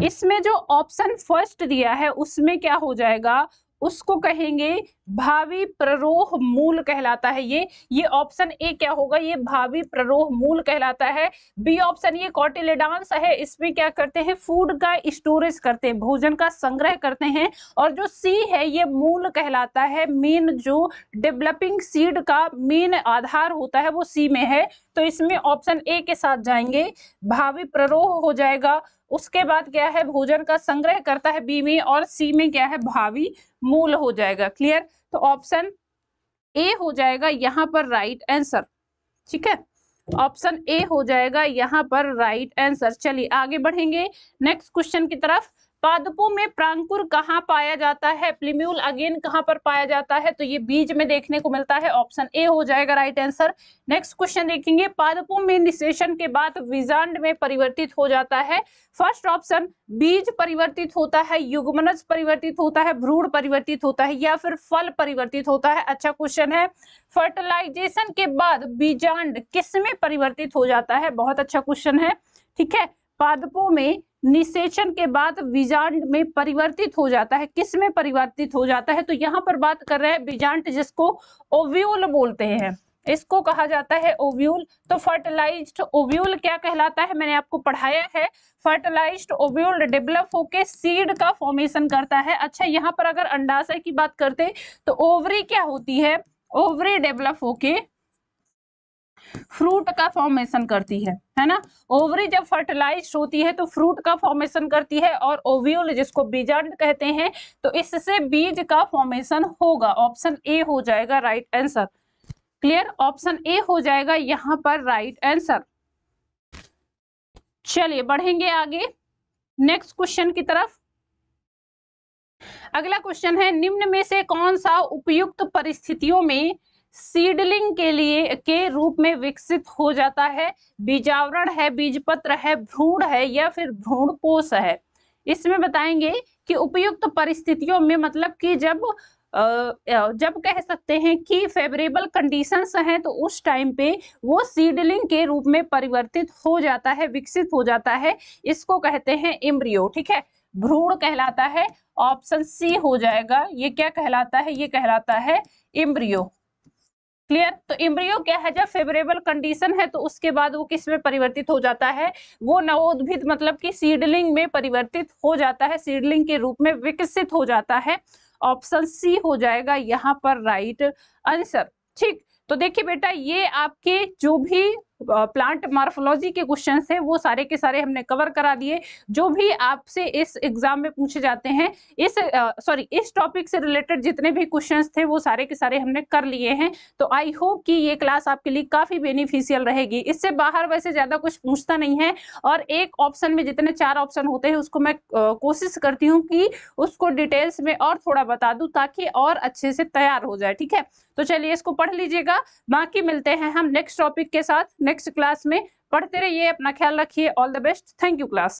इसमें जो ऑप्शन फर्स्ट दिया है उसमें क्या हो जाएगा उसको कहेंगे भावी प्ररोह मूल कहलाता है ये ये ऑप्शन ए क्या होगा ये भावी प्ररोह मूल कहलाता है बी ऑप्शन ये कॉटिलेडांस है इसमें क्या करते हैं फूड का स्टोरेज करते हैं भोजन का संग्रह करते हैं और जो सी है ये मूल कहलाता है मेन जो डेवलपिंग सीड का मेन आधार होता है वो सी में है तो इसमें ऑप्शन ए के साथ जाएंगे भावी प्ररोह हो जाएगा उसके बाद क्या है भोजन का संग्रह करता है बी में और सी में क्या है भावी मूल हो जाएगा क्लियर तो ऑप्शन ए हो जाएगा यहाँ पर राइट आंसर ठीक है ऑप्शन ए हो जाएगा यहाँ पर राइट आंसर चलिए आगे बढ़ेंगे नेक्स्ट क्वेश्चन की तरफ पादपों में प्रांकुर कहाँ पाया जाता है प्लीम्यूल अगेन कहाँ पर पाया जाता है तो ये बीज में देखने को मिलता है ऑप्शन ए हो जाएगा राइट आंसर नेक्स्ट क्वेश्चन देखेंगे पादपों में निषेचन के बाद विजांड में परिवर्तित हो जाता है फर्स्ट ऑप्शन बीज परिवर्तित होता है युगमनज परिवर्तित होता है भ्रूण परिवर्तित होता है या फिर फल परिवर्तित होता है अच्छा क्वेश्चन है फर्टिलाइजेशन के बाद बीजांड किस में परिवर्तित हो जाता है बहुत अच्छा क्वेश्चन है ठीक है पादपों में निषेचन के बाद बीजांड में परिवर्तित हो जाता है किस में परिवर्तित हो जाता है तो यहाँ पर बात कर रहे हैं बीजांड जिसको ओव्यूल बोलते हैं इसको कहा जाता है ओव्यूल तो फर्टिलाइज्ड ओव्यूल क्या कहलाता है मैंने आपको पढ़ाया है फर्टिलाइज्ड ओव्यूल डेवलप होके सीड का फॉर्मेशन करता है अच्छा यहाँ पर अगर अंडाशय की बात करते तो ओवरी क्या होती है ओवरी डेवलप होके फ्रूट का फॉर्मेशन करती है है ना ओवरी जब फर्टिलाइज होती है तो फ्रूट का फॉर्मेशन करती है और ओव्यूल जिसको बीजांड कहते हैं तो इससे बीज का फॉर्मेशन होगा ऑप्शन ए हो जाएगा right answer clear option A हो जाएगा यहाँ पर राइट आंसर चलिए बढ़ेंगे आगे नेक्स्ट क्वेश्चन की तरफ अगला क्वेश्चन है निम्न में से कौन सा उपयुक्त परिस्थितियों में सीडलिंग के लिए के रूप में विकसित हो जाता है बीजावरण है बीजपत्र है भ्रूण है या फिर भ्रूण पोष है इसमें बताएंगे कि उपयुक्त परिस्थितियों में मतलब कि जब जब कह सकते हैं कि फेवरेबल कंडीशंस हैं तो उस टाइम पे वो सीडलिंग के रूप में परिवर्तित हो जाता है विकसित हो जाता है इसको कहते हैं इम्रियो ठीक है भ्रूण कहलाता है ऑप्शन सी हो जाएगा ये क्या कहलाता है ये कहलाता है इम्रियो क्लियर तो इम्ब्रियो क्या है जब फेवरेबल कंडीशन है तो उसके बाद वो किस में परिवर्तित हो जाता है वो नवोद्भिद मतलब कि सीडलिंग में परिवर्तित हो जाता है सीडलिंग के रूप में विकसित हो जाता है ऑप्शन सी हो जाएगा यहाँ पर राइट आंसर ठीक तो देखिए बेटा ये आपके जो भी प्लांट मार्फोलॉजी के क्वेश्चन हैं वो सारे के सारे हमने कवर करा दिए जो भी आपसे इस एग्जाम में पूछे जाते हैं इस सॉरी इस टॉपिक से रिलेटेड जितने भी क्वेश्चन थे वो सारे के सारे हमने कर लिए हैं तो आई होप कि ये क्लास आपके लिए काफ़ी बेनिफिशियल रहेगी इससे बाहर वैसे ज़्यादा कुछ पूछता नहीं है और एक ऑप्शन में जितने चार ऑप्शन होते हैं उसको मैं कोशिश करती हूँ कि उसको डिटेल्स में और थोड़ा बता दूँ ताकि और अच्छे से तैयार हो जाए ठीक है तो चलिए इसको पढ़ लीजिएगा बाकी मिलते हैं हम नेक्स्ट टॉपिक के साथ नेक्स्ट क्लास में पढ़ते रहिए अपना ख्याल रखिए all the best thank you class